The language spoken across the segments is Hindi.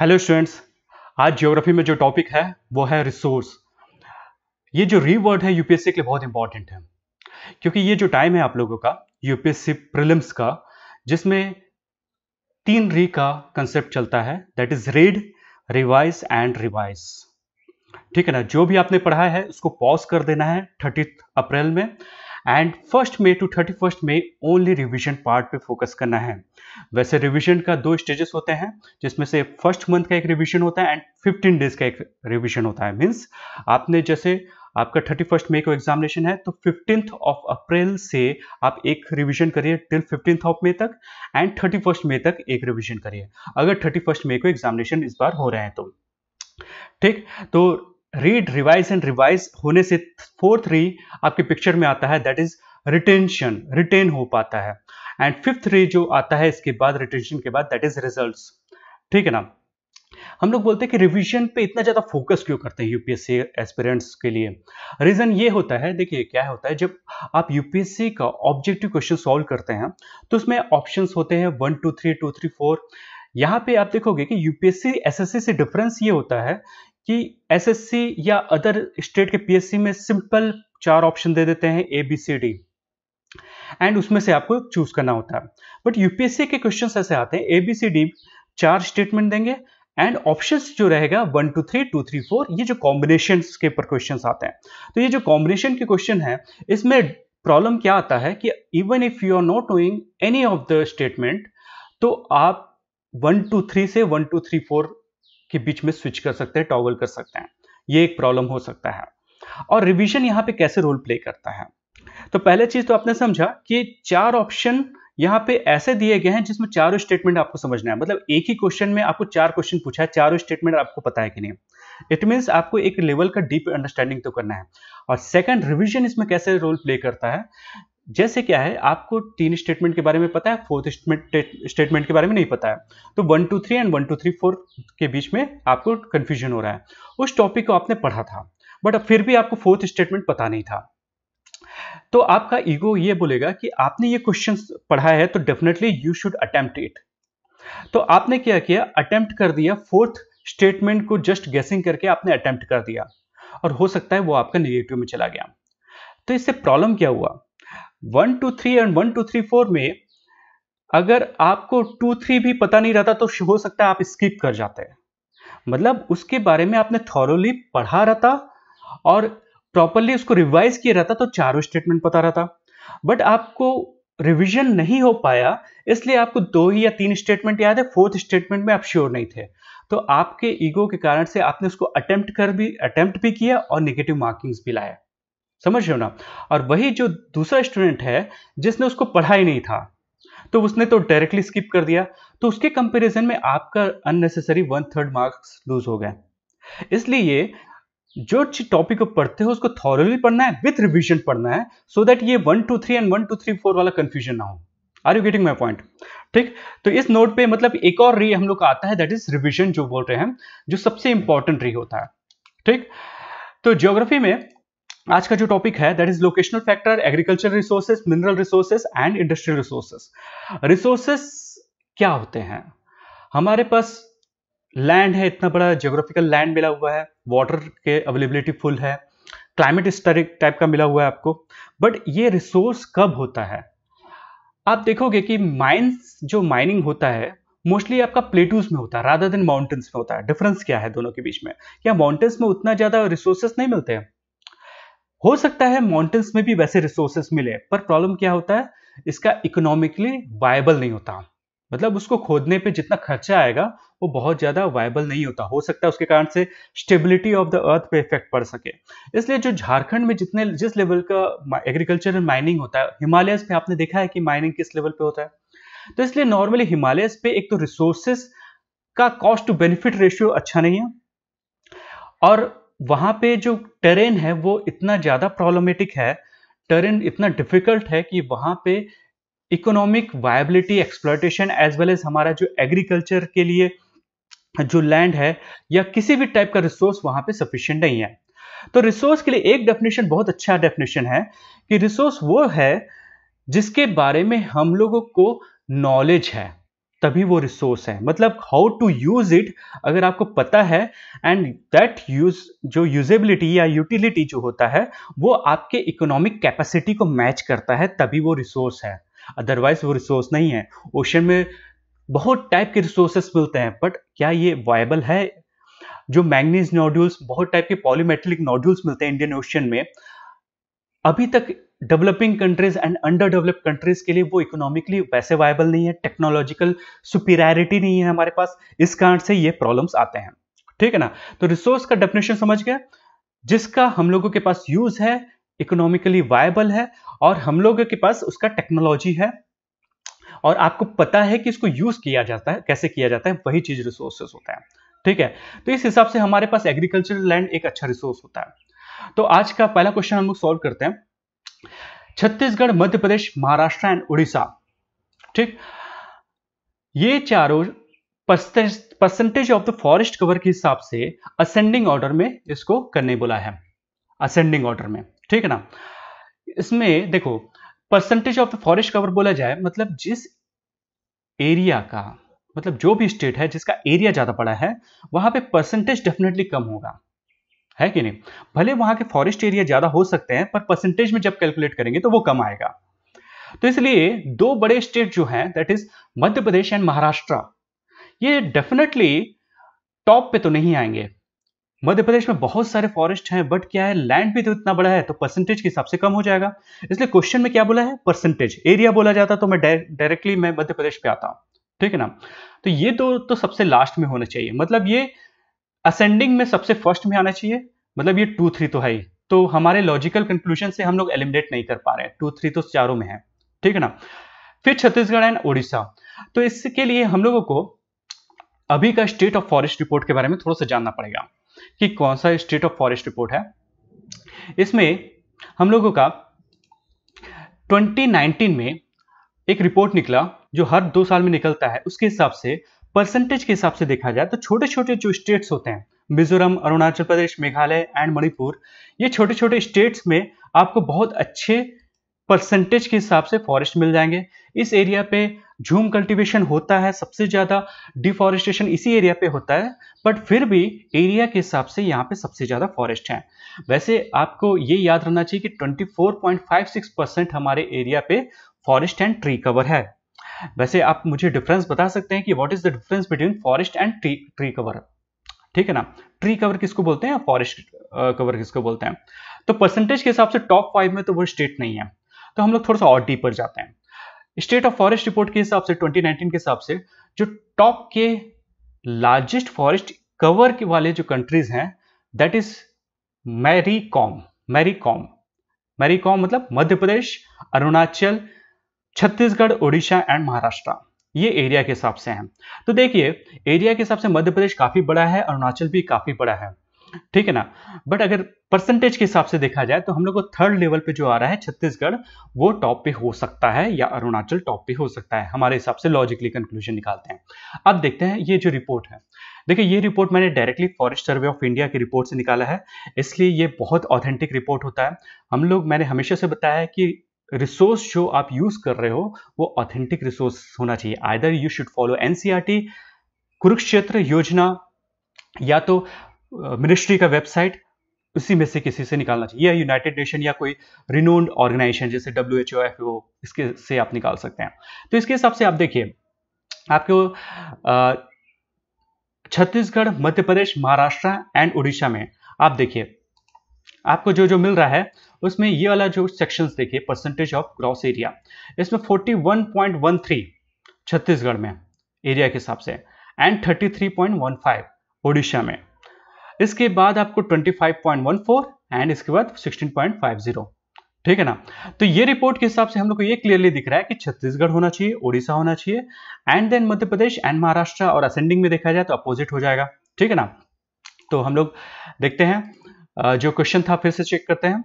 हेलो स्टूडेंट्स आज ज्योग्राफी में जो टॉपिक है वो है रिसोर्स ये जो रीवर्ड है यूपीएससी के लिए बहुत इंपॉर्टेंट है क्योंकि ये जो टाइम है आप लोगों का यूपीएससी प्रिलिम्स का जिसमें तीन री का कंसेप्ट चलता है that is read revise and revise ठीक है ना जो भी आपने पढ़ा है उसको पॉज कर देना है थर्टी अप्रैल में and first May to thirty first May only revision part पे फोकस करना है वैसे रिविजन का दो स्टेजेस होते हैं जिसमें से फर्स्ट मंथ का एक रिविजन होता है एंड फिफ्टीन डेज का एक रिविजन होता है मीन्स आपने जैसे आपका थर्टी फर्स्ट मे को एग्जामिनेशन है तो फिफ्टींथ ऑफ अप्रैल से आप एक रिविजन करिए टिल फिफ्टींथ ऑफ मे तक एंड थर्टी फर्स्ट मे तक एक रिविजन करिए अगर थर्टी फर्स्ट मे को एग्जामिनेशन इस बार हो रहे हैं तो ठीक तो रीड रिवाइज एंड रिवाइज होने से फोर्थ री आपके पिक्चर में आता है दैट इज रिटेंशन रिटेन हो पाता है एंड फिफ्थ री जो आता है इसके बाद रिटेंशन के बाद दैट इज रिजल्ट ठीक है ना हम लोग बोलते हैं कि रिविजन पे इतना ज़्यादा फोकस क्यों करते हैं यूपीएससी एस्पिरेंट्स के लिए रीज़न ये होता है देखिए क्या होता है जब आप यूपीएससी का ऑब्जेक्टिव क्वेश्चन सॉल्व करते हैं तो उसमें ऑप्शंस होते हैं one two three two three four यहाँ पे आप देखोगे कि यूपीएससी एसएससी से डिफरेंस ये होता है कि एसएससी या अदर स्टेट के पीएससी में सिंपल चार ऑप्शन दे देते हैं A B C D and उसमें से आपको चूज करना होता है बट यूपीएससी के क्वेश्चन ऐसे आते हैं ए बी सी डी चार स्टेटमेंट देंगे एंड ऑप्शन जो रहेगा one two three two three four ये जो कॉम्बिनेशन के ऊपर क्वेश्चन आते हैं तो ये जो कॉम्बिनेशन के क्वेश्चन है इसमें प्रॉब्लम क्या आता है कि even if you are not knowing any of the statement तो आप वन टू थ्री से वन टू थ्री फोर के बीच में स्विच कर सकते हैं टॉगल कर सकते हैं ये एक प्रॉब्लम हो सकता है और रिविजन यहाँ पे कैसे रोल प्ले करता है तो पहले चीज तो आपने समझा कि चार ऑप्शन यहाँ पे ऐसे दिए गए हैं जिसमें चारों स्टेटमेंट आपको समझना है मतलब एक ही क्वेश्चन में आपको चार क्वेश्चन पूछा है चारों स्टेटमेंट आपको पता है कि नहीं इट मीन्स आपको एक लेवल का डीप अंडरस्टैंडिंग तो करना है और सेकंड रिवीजन इसमें कैसे रोल प्ले करता है जैसे क्या है आपको तीन स्टेटमेंट के बारे में पता है फोर्थ स्टेटमेंट के बारे में नहीं पता है तो one two three and one two three four के बीच में आपको कंफ्यूजन हो रहा है उस टॉपिक को आपने पढ़ा था बट फिर भी आपको फोर्थ स्टेटमेंट पता नहीं था तो आपका ईगो ये बोलेगा कि आपने ये क्वेश्चन पढ़ा है तो definitely you should attempt it तो आपने क्या किया अटेम्प्ट कर दिया फोर्थ स्टेटमेंट को जस्ट गेसिंग करके आपने अटेम्प्ट कर दिया और हो सकता है वो आपका निगेटिव में चला गया तो इससे प्रॉब्लम क्या हुआ one two three and one two three four में अगर आपको टू थ्री भी पता नहीं रहता तो हो सकता है आप स्किप कर जाते हैं मतलब उसके बारे में आपने थॉरोली पढ़ा रहता और प्रॉपरली उसको रिवाइज किया रहता तो चारों स्टेटमेंट पता रहता बट आपको रिविजन नहीं हो पाया इसलिए आपको दो ही या तीन स्टेटमेंट याद है फोर्थ स्टेटमेंट में आप श्योर नहीं थे तो आपके ईगो के कारण से आपने उसको अटेम्प्ट कर भी अटेम्प्ट भी किया और निगेटिव मार्किंग्स भी लाया समझ रहे हो ना और वही जो दूसरा स्टूडेंट है जिसने उसको पढ़ा ही नहीं था तो उसने तो डायरेक्टली स्किप कर दिया तो उसके कंपैरिजन में आपका unnecessary one third marks lose हो गए इसलिए जो टॉपिक को पढ़ते हो उसको थॉरली पढ़ना है विथ रिविजन पढ़ना है सो दैट ये one two three and one two three four वाला कंफ्यूजन ना हो are you getting my point ठीक तो इस नोट पे मतलब एक और री हम लोग का आता है दैट इज रिविजन जो बोल रहे हैं जो सबसे इंपॉर्टेंट री होता है ठीक तो ज्योग्राफी में आज का जो टॉपिक है that is locational factor agriculture resources mineral resources and industrial resources resources क्या होते हैं हमारे पास लैंड है इतना बड़ा जोग्राफिकल लैंड मिला हुआ है वाटर के अवेलेबिलिटी फुल है क्लाइमेट इस तरह टाइप का मिला हुआ है आपको बट ये रिसोर्स कब होता है आप देखोगे कि माइंस जो माइनिंग होता है मोस्टली आपका प्लेटूज में होता है राधा देन माउंटेन्स में होता है डिफरेंस क्या है दोनों के बीच में क्या माउंटेन्स में उतना ज़्यादा रिसोर्सेस नहीं मिलते हैं हो सकता है माउंटेन्स में भी वैसे रिसोर्सेस मिले पर प्रॉब्लम क्या होता है इसका इकोनॉमिकली वायबल नहीं होता मतलब उसको खोदने पे जितना खर्चा आएगा वो बहुत ज़्यादा वायबल नहीं होता हो सकता है उसके कारण से स्टेबिलिटी ऑफ द अर्थ पे इफेक्ट पड़ सके इसलिए जो झारखंड में जितने जिस लेवल का एग्रीकल्चर एंड माइनिंग होता है हिमालयस पे आपने देखा है कि माइनिंग किस लेवल पे होता है तो इसलिए नॉर्मली हिमालयस पे एक तो रिसोर्सेस का कॉस्ट टू बेनिफिट रेशियो अच्छा नहीं है और वहाँ पे जो टेरेन है वो इतना ज़्यादा प्रॉब्लमेटिक है टेरेन इतना डिफिकल्ट है कि वहाँ पे economic viability exploitation as well as हमारा जो एग्रीकल्चर के लिए जो लैंड है या किसी भी टाइप का रिसोर्स वहाँ पे सफिशिएंट नहीं है तो रिसोर्स के लिए एक डेफिनेशन बहुत अच्छा डेफिनेशन है कि रिसोर्स वो है जिसके बारे में हम लोगों को नॉलेज है तभी वो रिसोर्स है मतलब हाउ टू यूज इट अगर आपको पता है एंड दैट यूज जो यूजेबिलिटी या यूटिलिटी जो होता है वो आपके इकोनॉमिक कैपेसिटी को मैच करता है तभी वो रिसोर्स है अदरवाइज वो रिसोर्स नहीं है ओशन में बहुत टाइप के रिसोर्सेस मिलते हैं बट क्या ये वायबल है जो मैंगनीज नॉड्यूल्स बहुत टाइप के पॉलीमेट्रिक नॉड्यूल्स मिलते हैं इंडियन ओशन में अभी तक developing countries and under developed countries के लिए वो इकोनॉमिकली वैसे वायबल नहीं है टेक्नोलॉजिकल सुपीरियरिटी नहीं है हमारे पास इस कारण से ये प्रॉब्लम्स आते हैं ठीक है ना तो रिसोर्स का डेफिनेशन समझ गया जिसका हम लोगों के पास यूज है इकोनॉमिकली वायबल है और हम लोगों के पास उसका टेक्नोलॉजी है और आपको पता है कि इसको यूज किया जाता है कैसे किया जाता है वही चीज रिसोर्सेस होता है ठीक है तो इस हिसाब से हमारे पास एग्रीकल्चर लैंड एक अच्छा रिसोर्स होता है तो आज का पहला क्वेश्चन हम लोग सॉल्व करते हैं छत्तीसगढ़ मध्य प्रदेश महाराष्ट्र एंड उड़ीसा ठीक ये चारों percentage of the forest cover के हिसाब से असेंडिंग ऑर्डर में इसको करने बोला है असेंडिंग ऑर्डर में ठीक है ना इसमें देखो percentage of the forest cover बोला जाए मतलब जिस एरिया का मतलब जो भी स्टेट है जिसका एरिया ज़्यादा बड़ा है वहां पे परसेंटेज डेफिनेटली कम होगा है कि नहीं भले वहां के फॉरेस्ट एरिया ज्यादा हो सकते हैं पर परसेंटेज में जब कैलकुलेट करेंगे तो वो कम आएगा तो इसलिए दो बड़े स्टेट जो हैं that is Madhya Pradesh and Maharashtra ये डेफिनेटली टॉप पे तो नहीं आएंगे मध्य प्रदेश में बहुत सारे फॉरेस्ट हैं बट क्या है लैंड भी तो इतना बड़ा है तो परसेंटेज के हिसाब से कम हो जाएगा इसलिए क्वेश्चन में क्या बोला है परसेंटेज एरिया बोला जाता तो मैं डायरेक्टली मैं मध्य प्रदेश पे आता हूं ठीक है ना तो ये दो तो सबसे लास्ट में होना चाहिए मतलब ये असेंडिंग में सबसे फर्स्ट में आना चाहिए मतलब ये टू थ्री तो है ही तो हमारे लॉजिकल कंक्लूजन से हम लोग एलिमिनेट नहीं कर पा रहे हैं टू थ्री तो चारों में है ठीक है ना फिर छत्तीसगढ़ एंड ओडिशा तो इसके लिए हम लोगों को अभी का स्टेट ऑफ फॉरेस्ट रिपोर्ट के बारे में थोड़ा सा जानना पड़ेगा कि कौन सा स्टेट ऑफ फॉरेस्ट रिपोर्ट है इसमें हम लोगों का 2019 में एक रिपोर्ट निकला जो हर दो साल में निकलता है उसके हिसाब से परसेंटेज के हिसाब से देखा जाए तो छोटे छोटे जो स्टेट्स होते हैं मिजोरम अरुणाचल प्रदेश मेघालय एंड मणिपुर ये छोटे छोटे स्टेट्स में आपको बहुत अच्छे परसेंटेज के हिसाब से फॉरेस्ट मिल जाएंगे इस एरिया पे झूम कल्टीवेशन होता है सबसे ज़्यादा डिफॉरेस्टेशन इसी एरिया पे होता है बट फिर भी एरिया के हिसाब से यहाँ पे सबसे ज़्यादा फॉरेस्ट है वैसे आपको ये याद रखना चाहिए कि 24.56 परसेंट हमारे एरिया पे फॉरेस्ट एंड ट्री कवर है वैसे आप मुझे डिफरेंस बता सकते हैं कि what is the difference between forest and tree tree cover ठीक है ना ट्री कवर किसको बोलते हैं फॉरेस्ट कवर किसको बोलते हैं तो परसेंटेज के हिसाब से टॉप फाइव में तो वो स्टेट नहीं है तो हम लोग थोड़ा सा और डीपर जाते हैं स्टेट ऑफ फॉरेस्ट रिपोर्ट के हिसाब से 2019 के हिसाब से जो टॉप के लार्जेस्ट फॉरेस्ट कवर के वाले जो कंट्रीज हैं दैट इज मैरी कॉम मैरी कॉम मैरी कॉम मतलब मध्य प्रदेश अरुणाचल छत्तीसगढ़ उड़ीसा एंड महाराष्ट्र ये एरिया के हिसाब से हैं तो देखिए एरिया के हिसाब से मध्य प्रदेश काफ़ी बड़ा है अरुणाचल भी काफ़ी बड़ा है ठीक है ना बट अगर परसेंटेज के हिसाब से देखा जाए तो हम लोग को थर्ड लेवल पे जो आ रहा है छत्तीसगढ़ वो टॉप पे हो सकता है या अरुणाचल टॉप पे हो सकता है हमारे हिसाब से लॉजिकली कंक्लूजन निकालते हैं अब देखते हैं ये जो रिपोर्ट है देखिए ये रिपोर्ट मैंने directly forest survey of India की रिपोर्ट से निकाला है इसलिए ये बहुत ऑथेंटिक रिपोर्ट होता है हम लोग मैंने हमेशा से बताया है कि रिसोर्स जो आप यूज कर रहे हो वो ऑथेंटिक रिसोर्स होना चाहिए either you should follow NCERT Kurukshetra Yojana या तो मिनिस्ट्री का वेबसाइट उसी में से किसी से निकालना चाहिए या यूनाइटेड नेशन या कोई रिनोन्ड ऑर्गेनाइजेशन जैसे W H O F O इसके से आप निकाल सकते हैं तो इसके हिसाब से आप देखिए आपको छत्तीसगढ़ मध्य प्रदेश महाराष्ट्र एंड उड़ीसा में आप देखिए आपको जो जो मिल रहा है उसमें ये वाला जो सेक्शंस देखिए परसेंटेज ऑफ ग्रॉस एरिया इसमें 41.13 छत्तीसगढ़ में एरिया के हिसाब से एंड 33.15 ओडिशा में इसके बाद आपको 25.14 एंड इसके बाद 16.50 ठीक है ना तो ये रिपोर्ट के हिसाब से हम लोग को ये क्लियरली दिख रहा है कि छत्तीसगढ़ होना चाहिए ओडिशा होना चाहिए and then Madhya Pradesh and Maharashtra और असेंडिंग में देखा जाए तो अपोजिट हो जाएगा ठीक है ना तो हम लोग देखते हैं जो क्वेश्चन था फिर से चेक करते हैं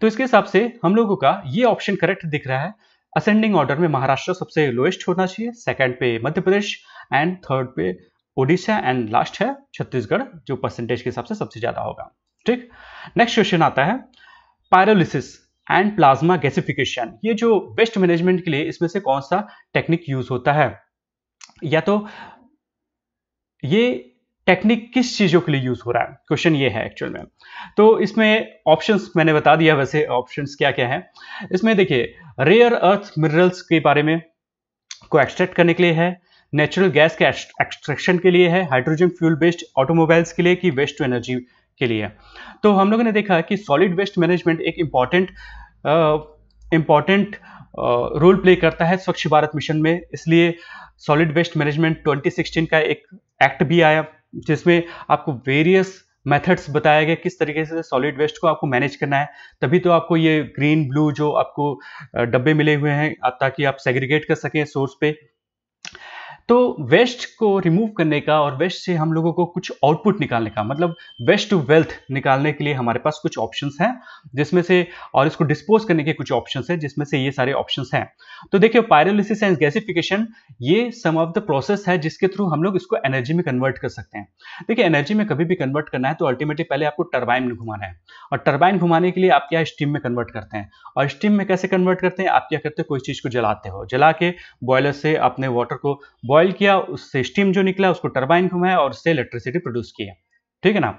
तो इसके हिसाब से हम लोगों का ये ऑप्शन करेक्ट दिख रहा है असेंडिंग ऑर्डर में महाराष्ट्र सबसे लोएस्ट होना चाहिए सेकंड पे मध्य प्रदेश एंड थर्ड पे ओडिशा एंड लास्ट है छत्तीसगढ़ जो परसेंटेज के हिसाब से सबसे ज्यादा होगा ठीक नेक्स्ट क्वेश्चन आता है पायरोलिसिस एंड प्लाज्मा गैसिफिकेशन ये जो वेस्ट मैनेजमेंट के लिए इसमें से कौन सा टेक्निक यूज होता है या तो ये टेक्निक किस चीज़ों के लिए यूज़ हो रहा है क्वेश्चन ये है एक्चुअल में तो इसमें ऑप्शंस मैंने बता दिया वैसे ऑप्शंस क्या क्या हैं इसमें देखिए रेयर अर्थ मिनरल्स के बारे में को एक्सट्रैक्ट करने के लिए है नेचुरल गैस के एक्सट्रैक्शन के लिए है हाइड्रोजन फ्यूल बेस्ड ऑटोमोबाइल्स के लिए कि वेस्ट टू एनर्जी के लिए तो हम लोगों ने देखा कि सॉलिड वेस्ट मैनेजमेंट एक इम्पॉर्टेंट इम्पॉर्टेंट रोल प्ले करता है स्वच्छ भारत मिशन में इसलिए सॉलिड वेस्ट मैनेजमेंट 2016 का एक एक्ट भी आया जिसमें आपको वेरियस मेथड्स बताया गया किस तरीके से सॉलिड वेस्ट को आपको मैनेज करना है तभी तो आपको ये ग्रीन ब्लू जो आपको डब्बे मिले हुए हैं ताकि आप सेग्रीगेट कर सकें सोर्स पे तो वेस्ट को रिमूव करने का और वेस्ट से हम लोगों को कुछ आउटपुट निकालने का मतलब वेस्ट टू वेल्थ निकालने के लिए हमारे पास कुछ ऑप्शंस हैं जिसमें से और इसको डिस्पोज करने के कुछ ऑप्शंस हैं जिसमें से ये सारे ऑप्शंस हैं तो देखिए पायरोलिसिस एंड गैसिफिकेशन ये सम ऑफ द प्रोसेस है जिसके थ्रू हम लोग इसको एनर्जी में कन्वर्ट कर सकते हैं देखिए एनर्जी में कभी भी कन्वर्ट करना है तो अल्टीमेटली पहले आपको टर्बाइन घुमाना है और टर्बाइन घुमाने के लिए आप क्या स्टीम में कन्वर्ट करते हैं और स्टीम में कैसे कन्वर्ट करते हैं आप क्या करते हो कोई चीज़ को जलाते हो जला के बॉयलर से अपने वाटर को बॉयल बॉईल किया उससे स्टीम जो निकला उसको टर्बाइन घुमाया और उससे इलेक्ट्रिसिटी प्रोड्यूस किया ठीक है ना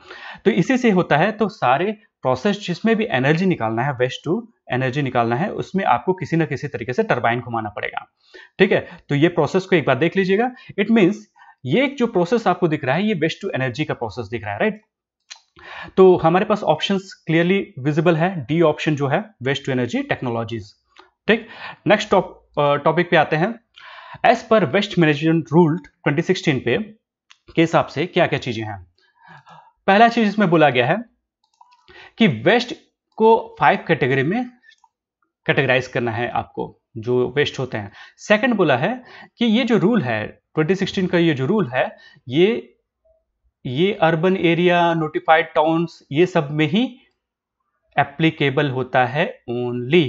तो इसी से होता है तो सारे प्रोसेस जिसमें भी एनर्जी निकालना है वेस्ट टू एनर्जी निकालना है उसमें आपको किसी ना किसी तरीके से टर्बाइन घुमाना पड़ेगा ठीक है तो ये प्रोसेस को एक बार देख लीजिएगा इट मीन्स ये जो प्रोसेस आपको दिख रहा है ये वेस्ट टू एनर्जी का प्रोसेस दिख रहा है राइट तो हमारे पास ऑप्शंस क्लियरली विजिबल है डी ऑप्शन जो है वेस्ट टू एनर्जी टेक्नोलॉजीज ठीक नेक्स्ट टॉपिक पे आते हैं as per waste management rule 2016 पे के हिसाब से क्या क्या चीजें हैं पहला चीज इसमें बोला गया है कि वेस्ट को फाइव कैटेगरी में कैटेगराइज करना है आपको जो वेस्ट होते हैं सेकंड बोला है कि ये जो रूल है 2016 का ये जो रूल है ये ये अर्बन एरिया नोटिफाइड टाउन्स ये सब में ही एप्लीकेबल होता है ओनली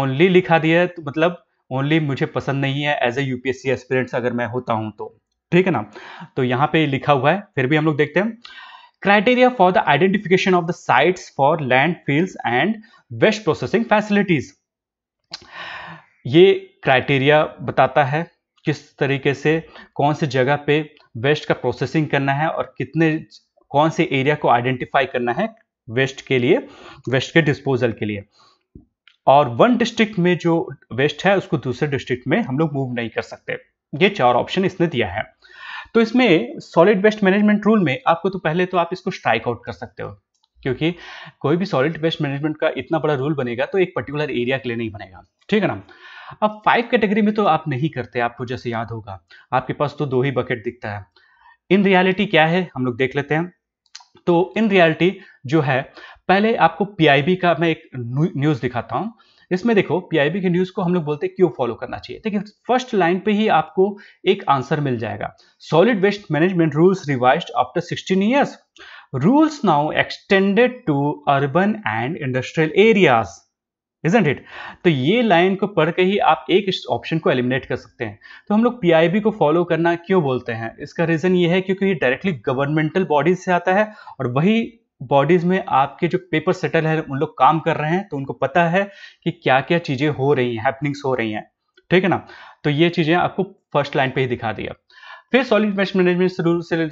ओनली लिखा दिया है तो मतलब ओनली मुझे पसंद नहीं है एज ए यूपीएससी एस्पिरेंट्स अगर मैं होता हूं तो ठीक है ना तो यहां पे लिखा हुआ है फिर भी हम लोग देखते हैं criteria for the identification of the the for landfill and waste processing facilities ये क्राइटेरिया बताता है किस तरीके से कौन से जगह पे वेस्ट का प्रोसेसिंग करना है और कितने कौन से एरिया को आइडेंटिफाई करना है वेस्ट के लिए वेस्ट के डिस्पोजल के लिए और वन डिस्ट्रिक्ट में जो वेस्ट है उसको दूसरे डिस्ट्रिक्ट में हम लोग मूव नहीं कर सकते ये चार ऑप्शन इसने दिया है तो इसमें सॉलिड वेस्ट मैनेजमेंट रूल में आपको तो पहले तो आप इसको स्ट्राइक आउट कर सकते हो क्योंकि कोई भी सॉलिड वेस्ट मैनेजमेंट का इतना बड़ा रूल बनेगा तो एक पर्टिकुलर एरिया के लिए नहीं बनेगा ठीक है ना अब फाइव कैटेगरी में तो आप नहीं करते आपको जैसे याद होगा आपके पास तो दो ही बकेट दिखता है इन रियलिटी क्या है हम लोग देख लेते हैं तो इन रियलिटी जो है पहले आपको पीआईबी का मैं एक न्यूज दिखाता हूं इसमें देखो पीआईबी के न्यूज को हम लोग बोलते हैं क्यों फॉलो करना चाहिए देखिए फर्स्ट लाइन पे ही आपको एक आंसर मिल जाएगा solid waste management rules revise after sixteen years rules now extended to urban and industrial areas Isn't it? तो ये लाइन को पढ़ के ही आप एक ऑप्शन को एलिमिनेट कर सकते हैं तो हम लोग पीआईबी को फॉलो करना क्यों बोलते हैं इसका रीजन ये है क्योंकि ये डायरेक्टली गवर्नमेंटल बॉडीज से आता है और वही बॉडीज में आपके जो पेपर सेटल है उन लोग काम कर रहे हैं तो उनको पता है कि क्या क्या चीज़ें हो रही हैं हैपनिंग्स हो रही हैं ठीक है ना तो ये चीज़ें आपको फर्स्ट लाइन पे ही दिखा दिया फिर सॉलिड वेस्ट मैनेजमेंट से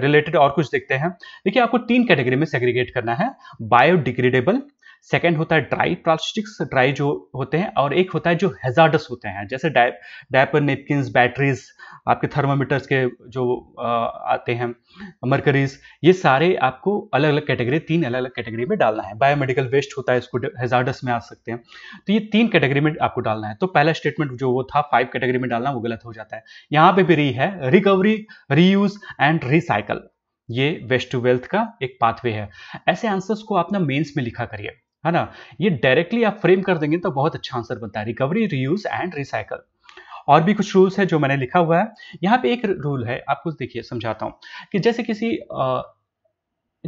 रिलेटेड और कुछ देखते हैं देखिए आपको तीन कैटेगरी में सेग्रीगेट करना है बायोडिग्रेडेबल सेकेंड होता है ड्राई प्लास्टिक्स ड्राई जो होते हैं और एक होता है जो हेजार्डस होते हैं जैसे डायपर नेपकिन बैटरीज आपके थर्मामीटर्स के जो आते हैं मरकरीज ये सारे आपको अलग अलग कैटेगरी तीन अलग अलग कैटेगरी में डालना है बायोमेडिकल वेस्ट होता है इसको हेजार्डस में आ सकते हैं तो ये तीन कैटेगरी में आपको डालना है तो पहला स्टेटमेंट जो वो था फाइव कैटेगरी में डालना वो गलत हो जाता है यहाँ पे भी रही है रिकवरी रीयूज एंड रिसाइकल ये वेस्ट टू वेल्थ का एक पाथवे है ऐसे आंसर्स को आप ना मेंस में लिखा करिए है ना ये डायरेक्टली आप फ्रेम कर देंगे तो बहुत अच्छा आंसर बनता है रिकवरी रियूज एंड रिसाइकल और भी कुछ रूल्स है जो मैंने लिखा हुआ है यहाँ पे एक रूल है आपको देखिए समझाता हूँ कि जैसे किसी आ,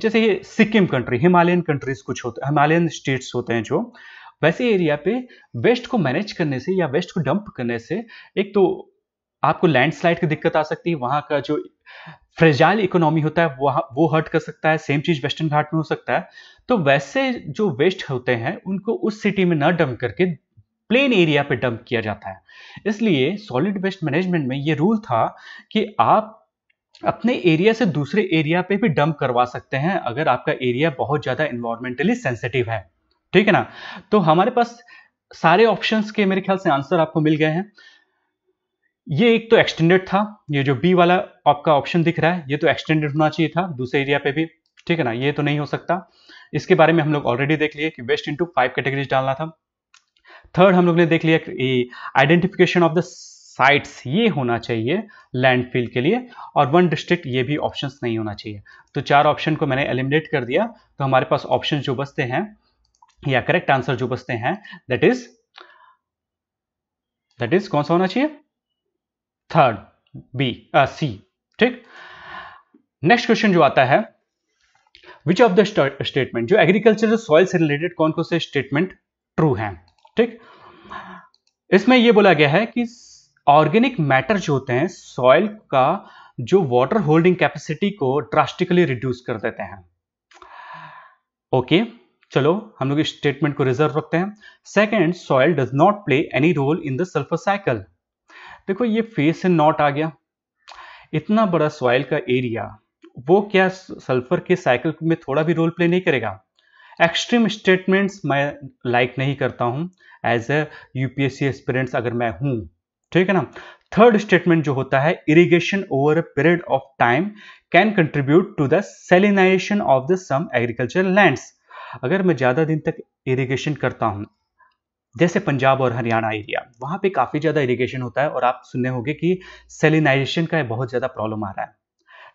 जैसे ये सिक्किम कंट्री हिमालयन कंट्रीज कुछ होते हैं हिमालयन स्टेट्स होते हैं जो वैसे एरिया पे वेस्ट को मैनेज करने से या वेस्ट को डंप करने से एक तो आपको लैंडस्लाइड की दिक्कत आ सकती है वहां का जो फ्रेजाइल इकोनॉमी होता है वो हर्ट कर सकता है सेम चीज वेस्टर्न घाट में हो सकता है तो वैसे जो वेस्ट होते हैं उनको उस सिटी में न डंप करके प्लेन एरिया पे डंप किया जाता है इसलिए सॉलिड वेस्ट मैनेजमेंट में ये रूल था कि आप अपने एरिया से दूसरे एरिया पे भी डंप करवा सकते हैं अगर आपका एरिया बहुत ज़्यादा इन्वायरमेंटली सेंसिटिव है ठीक है ना तो हमारे पास सारे ऑप्शंस के मेरे ख्याल से आंसर आपको मिल गए हैं ये एक तो एक्सटेंडेड था ये जो बी वाला आपका ऑप्शन दिख रहा है ये तो एक्सटेंडेड होना चाहिए था दूसरे एरिया पे भी ठीक है ना ये तो नहीं हो सकता इसके बारे में हम लोग ऑलरेडी देख लिए कि वेस्ट इंटू फाइव कैटेगरीज डालना था थर्ड हम लोग ने देख लिया कि आइडेंटिफिकेशन ऑफ द साइट्स ये होना चाहिए लैंडफिल के लिए और वन डिस्ट्रिक्ट ये भी ऑप्शन नहीं होना चाहिए तो चार ऑप्शन को मैंने एलिमिनेट कर दिया तो हमारे पास ऑप्शन जो बचते हैं या करेक्ट आंसर जो बचते हैं दैट इज दैट इज कौन सा होना चाहिए थर्ड बी सी ठीक नेक्स्ट क्वेश्चन जो आता है विच ऑफ द स्टेटमेंट जो एग्रीकल्चरल सॉइल से रिलेटेड कौन कौन से स्टेटमेंट ट्रू हैं ठीक इसमें यह बोला गया है कि ऑर्गेनिक मैटर जो होते हैं सॉइल का जो वाटर होल्डिंग कैपेसिटी को ड्रास्टिकली रिड्यूस कर देते हैं ओके okay, चलो हम लोग इस स्टेटमेंट को रिजर्व रखते हैं second soil does not play any role in the sulphur cycle देखो ये फेस एंड नॉट आ गया इतना बड़ा सॉइल का एरिया वो क्या सल्फर के साइकिल में थोड़ा भी रोल प्ले नहीं करेगा एक्सट्रीम स्टेटमेंट्स मैं लाइक like नहीं करता हूँ एज ए यूपीएससी एक्सपीरियंस अगर मैं हूं ठीक है ना थर्ड स्टेटमेंट जो होता है irrigation over a period of time can contribute to the salinization of the some agriculture lands अगर मैं ज़्यादा दिन तक इरिगेशन करता हूं जैसे पंजाब और हरियाणा एरिया वहां पे काफ़ी ज़्यादा इरिगेशन होता है और आप सुनने होंगे कि सेलिनाइजेशन का बहुत ज़्यादा प्रॉब्लम आ रहा है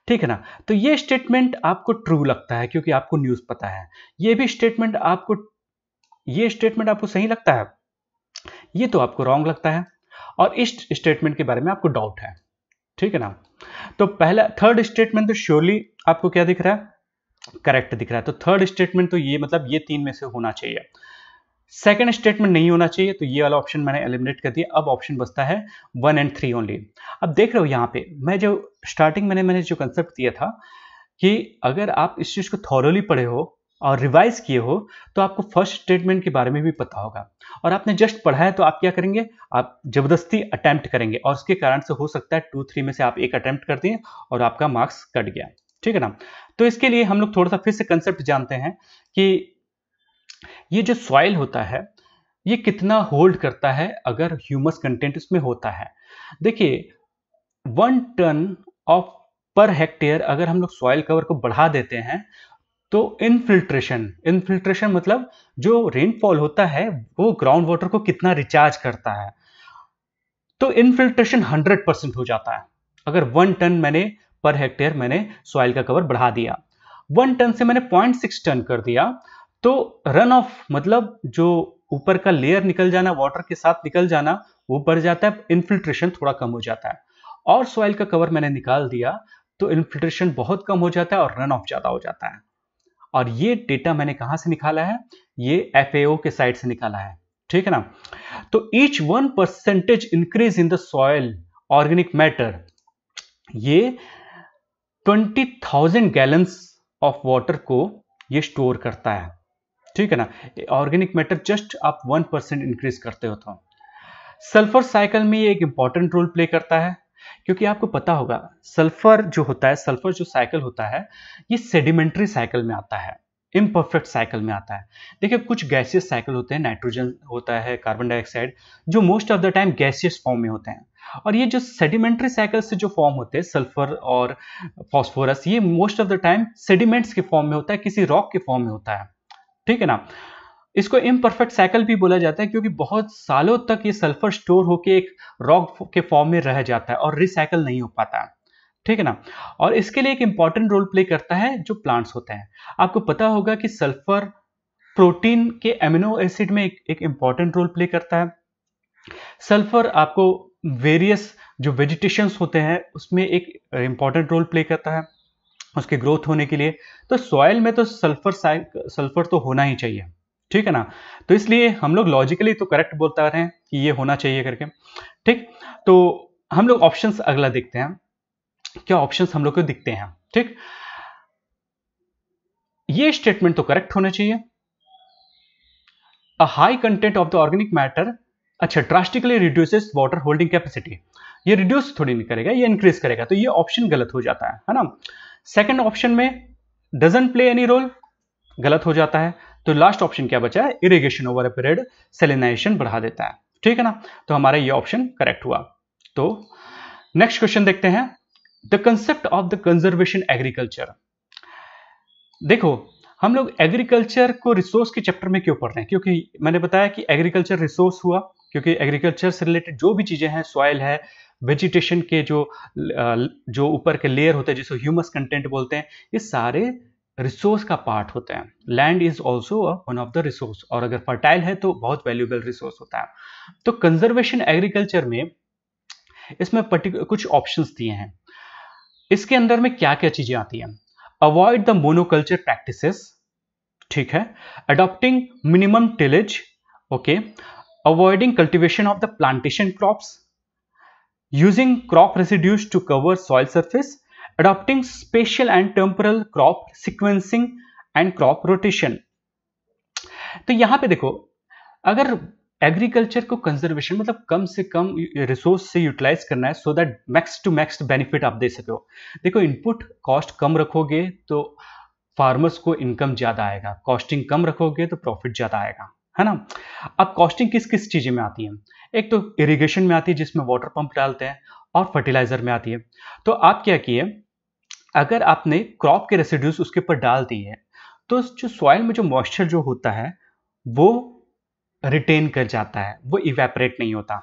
ठीक है ना तो ये स्टेटमेंट आपको ट्रू लगता है क्योंकि आपको न्यूज़ पता है ये भी स्टेटमेंट आपको ये स्टेटमेंट आपको सही लगता है ये तो आपको रॉन्ग लगता है और इस स्टेटमेंट के बारे में आपको डाउट है ठीक है ना तो पहला थर्ड स्टेटमेंट तो श्योरली आपको क्या दिख रहा है करेक्ट दिख रहा है तो थर्ड स्टेटमेंट तो ये मतलब ये तीन में से होना चाहिए सेकेंड स्टेटमेंट नहीं होना चाहिए तो ये वाला ऑप्शन मैंने एलिमिनेट कर दिया अब ऑप्शन बचता है वन एंड थ्री ओनली अब देख रहे हो यहाँ पे मैं जो स्टार्टिंग मैंने मैंने जो कंसेप्ट दिया था कि अगर आप इस चीज़ को थॉरली पढ़े हो और रिवाइज किए हो तो आपको फर्स्ट स्टेटमेंट के बारे में भी पता होगा और आपने जस्ट पढ़ा है तो आप क्या करेंगे आप जबरदस्ती अटैम्प्ट करेंगे और उसके कारण से हो सकता है टू थ्री में से आप एक अटैम्प्ट कर दिए और आपका मार्क्स कट गया ठीक है ना तो इसके लिए हम लोग थोड़ा सा फिर से कंसेप्ट जानते हैं कि ये जो सॉइल होता है ये कितना होल्ड करता है अगर ह्यूमस कंटेंट इसमें होता है देखिए वन टन ऑफ पर हेक्टेयर अगर हम लोग सॉइल कवर को बढ़ा देते हैं तो इनफिल्ट्रेशन इनफिल्ट्रेशन मतलब जो रेनफॉल होता है वो ग्राउंड वाटर को कितना रिचार्ज करता है तो इनफिल्ट्रेशन 100 परसेंट हो जाता है अगर वन टन मैंने पर हेक्टेयर मैंने सॉइल का कवर बढ़ा दिया वन टन से मैंने सिक्स टन कर दिया तो रन ऑफ मतलब जो ऊपर का लेयर निकल जाना वाटर के साथ निकल जाना वो बढ़ जाता है इन्फिल्ट्रेशन थोड़ा कम हो जाता है और सॉइल का कवर मैंने निकाल दिया तो इन्फिल्ट्रेशन बहुत कम हो जाता है और रन ऑफ ज़्यादा हो जाता है और ये डेटा मैंने कहां से निकाला है ये एफ के साइड से निकाला है ठीक है ना तो each one percentage increase in the soil organic matter ये twenty thousand gallons of water को ये स्टोर करता है ठीक है ना ऑर्गेनिक मैटर जस्ट आप वन परसेंट इंक्रीज करते हो तो सल्फर साइकिल में ये एक इंपॉर्टेंट रोल प्ले करता है क्योंकि आपको पता होगा सल्फर जो होता है सल्फर जो साइकिल होता है ये सेडिमेंट्री साइकिल में आता है इम्परफेक्ट साइकिल में आता है देखिए कुछ गैसियस साइकिल होते हैं नाइट्रोजन होता है कार्बन डाइऑक्साइड जो most of the time gaseous form में होते हैं और ये जो सेडिमेंट्री साइकिल से जो फॉर्म होते हैं सल्फर और फॉस्फोरस ये most of the time sediments के फॉर्म में होता है किसी रॉक के फॉर्म में होता है ठीक है ना इसको इम्परफेक्ट साइकिल भी बोला जाता है क्योंकि बहुत सालों तक ये सल्फर स्टोर होके एक रॉक के फॉर्म में रह जाता है और रिसाइकल नहीं हो पाता है ठीक है ना और इसके लिए एक इंपॉर्टेंट रोल प्ले करता है जो प्लांट्स होते हैं आपको पता होगा कि सल्फर प्रोटीन के एमिनो एसिड में एक इंपॉर्टेंट रोल प्ले करता है सल्फर आपको वेरियस जो वेजिटेशंस होते हैं उसमें एक इंपॉर्टेंट रोल प्ले करता है उसके ग्रोथ होने के लिए तो सॉयल में तो सल्फर सल्फर तो होना ही चाहिए ठीक है ना तो इसलिए हम लोग लॉजिकली तो करेक्ट बोलता रहे हैं कि ये होना चाहिए करके ठीक तो हम लोग ऑप्शंस अगला देखते हैं क्या ऑप्शंस हम लोग को दिखते हैं ठीक ये स्टेटमेंट तो करेक्ट होना चाहिए a high content of the organic matter अच्छा drastically reduces water holding capacity ये रिड्यूस थोड़ी नहीं करेगा ये इंक्रीज करेगा तो ये ऑप्शन गलत हो जाता है है ना सेकेंड ऑप्शन में डजेंट प्ले एनी रोल गलत हो जाता है तो लास्ट ऑप्शन क्या बचा है irrigation over a period salinization बढ़ा देता है ठीक है ना तो हमारा ये ऑप्शन करेक्ट हुआ तो नेक्स्ट क्वेश्चन देखते हैं the concept of the conservation agriculture देखो हम लोग एग्रीकल्चर को रिसोर्स के चैप्टर में क्यों पढ़ रहे हैं क्योंकि मैंने बताया कि एग्रीकल्चर रिसोर्स हुआ क्योंकि एग्रीकल्चर से रिलेटेड जो भी चीज़ें हैं सॉयल है वेजिटेशन के जो जो ऊपर के लेयर होते हैं जिसको ह्यूमस कंटेंट बोलते हैं ये सारे रिसोर्स का पार्ट होते हैं land is also one of the resource और अगर फर्टाइल है तो बहुत वैल्यूबल रिसोर्स होता है तो कंजर्वेशन एग्रीकल्चर में इसमें पर्टिकुलर कुछ ऑप्शन दिए हैं इसके अंदर में क्या क्या चीजें आती हैं अवॉइड द मोनोकल्चर प्रैक्टिस ठीक है adopting minimum tillage okay avoiding cultivation of the plantation crops using crop residues to cover soil surface, adopting spatial and temporal crop sequencing and crop rotation तो यहां पे देखो अगर एग्रीकल्चर को कंजर्वेशन मतलब कम से कम रिसोर्स से यूटिलाइज करना है so that max to max benefit आप दे सको देखो इनपुट कॉस्ट कम रखोगे तो फार्मर्स को इनकम ज़्यादा आएगा कॉस्टिंग कम रखोगे तो प्रॉफिट ज़्यादा आएगा है ना अब कॉस्टिंग किस किस चीज़ें में आती है एक तो इरिगेशन में आती है जिसमें वाटर पंप डालते हैं और फर्टिलाइजर में आती है तो आप क्या किए अगर आपने क्रॉप के रेसिड्यूस उसके ऊपर डाल दिए तो जो सॉइल में जो मॉइस्चर जो होता है वो रिटेन कर जाता है वो इवेपरेट नहीं होता